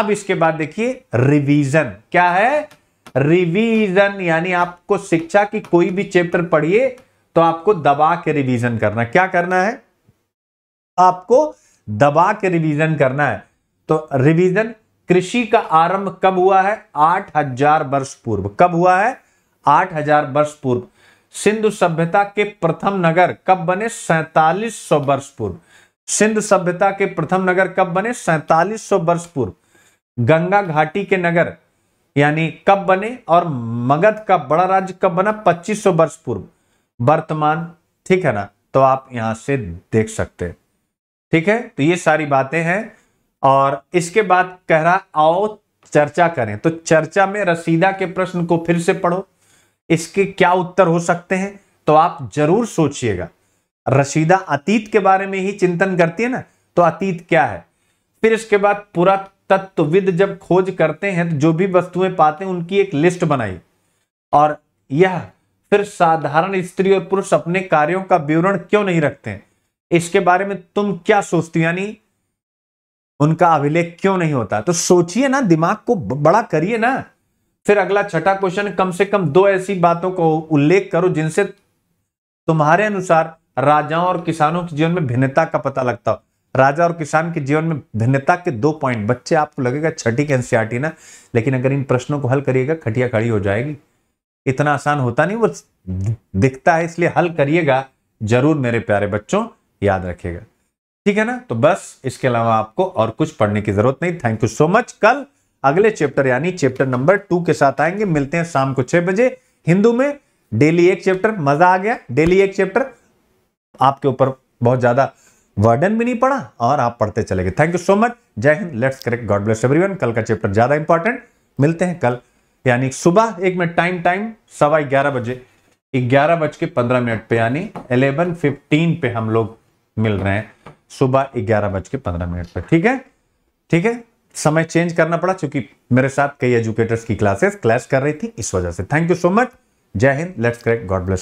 अब इसके बाद देखिए रिवीजन क्या है रिवीजन यानी आपको शिक्षा की कोई भी चैप्टर पढ़िए तो आपको दबा के रिवीजन करना क्या करना है आपको दबा के रिवीजन करना है तो रिवीजन कृषि का आरंभ कब हुआ है आठ हजार वर्ष पूर्व कब हुआ है आठ हजार वर्ष पूर्व सिंधु सभ्यता के प्रथम नगर कब बने सैतालीस सौ वर्ष पूर्व सिंधु सभ्यता के प्रथम नगर कब बने सैतालीस सौ वर्ष पूर्व गंगा घाटी के नगर यानी कब बने और मगध का बड़ा राज्य कब बना पच्चीस सौ वर्ष पूर्व वर्तमान ठीक है ना तो आप यहां से देख सकते हैं ठीक है तो ये सारी बातें हैं और इसके बाद कह रहा आओ चर्चा करें तो चर्चा में रसीदा के प्रश्न को फिर से पढ़ो इसके क्या उत्तर हो सकते हैं तो आप जरूर सोचिएगा रसीदा अतीत के बारे में ही चिंतन करती है ना तो अतीत क्या है फिर इसके बाद पूरा तत्वविद जब खोज करते हैं तो जो भी वस्तुएं पाते हैं उनकी एक लिस्ट बनाई और यह फिर साधारण स्त्री और पुरुष अपने कार्यों का विवरण क्यों नहीं रखते हैं इसके बारे में तुम क्या सोचती यानी उनका अभिलेख क्यों नहीं होता तो सोचिए ना दिमाग को बड़ा करिए ना फिर अगला छठा क्वेश्चन कम से कम दो ऐसी बातों को उल्लेख करो जिनसे तुम्हारे अनुसार राजाओं और किसानों के जीवन में भिन्नता का पता लगता हो राजा और किसान के जीवन में भिन्नता के दो पॉइंट बच्चे आपको लगेगा छठी के एनसीआरटी ना लेकिन अगर इन प्रश्नों को हल करिएगा खटिया खड़ी हो जाएगी इतना आसान होता नहीं वो दिखता है इसलिए हल करिएगा जरूर मेरे प्यारे बच्चों याद रखिएगा ठीक है ना तो बस इसके अलावा आपको और कुछ पढ़ने की जरूरत नहीं थैंक यू सो मच कल अगले चैप्टर यानी चैप्टर नंबर टू के साथ आएंगे मिलते हैं शाम को छह बजे हिंदू में डेली एक चैप्टर मजा आ गया डेली एक चैप्टर आपके ऊपर बहुत ज्यादा वर्डन भी नहीं पड़ा और आप पढ़ते चले गए थैंक यू सो मच जय हिंद let's crack God bless everyone कल का चैप्टर ज्यादा इंपॉर्टेंट मिलते हैं कल यानी सुबह एक मिनट टाइम टाइम सवा ग्यारह बजे ग्यारह बज के पंद्रह मिनट पे यानी इलेवन फिफ्टीन पे हम लोग मिल रहे हैं सुबह ग्यारह बज के पंद्रह मिनट पर ठीक है ठीक है समय चेंज करना पड़ा क्योंकि मेरे साथ कई एजुकेटर्स की क्लासेस क्लैश कर रही थी इस वजह से थैंक यू सो मच जय हिंद लेट्स क्रैक गॉड ब्लेस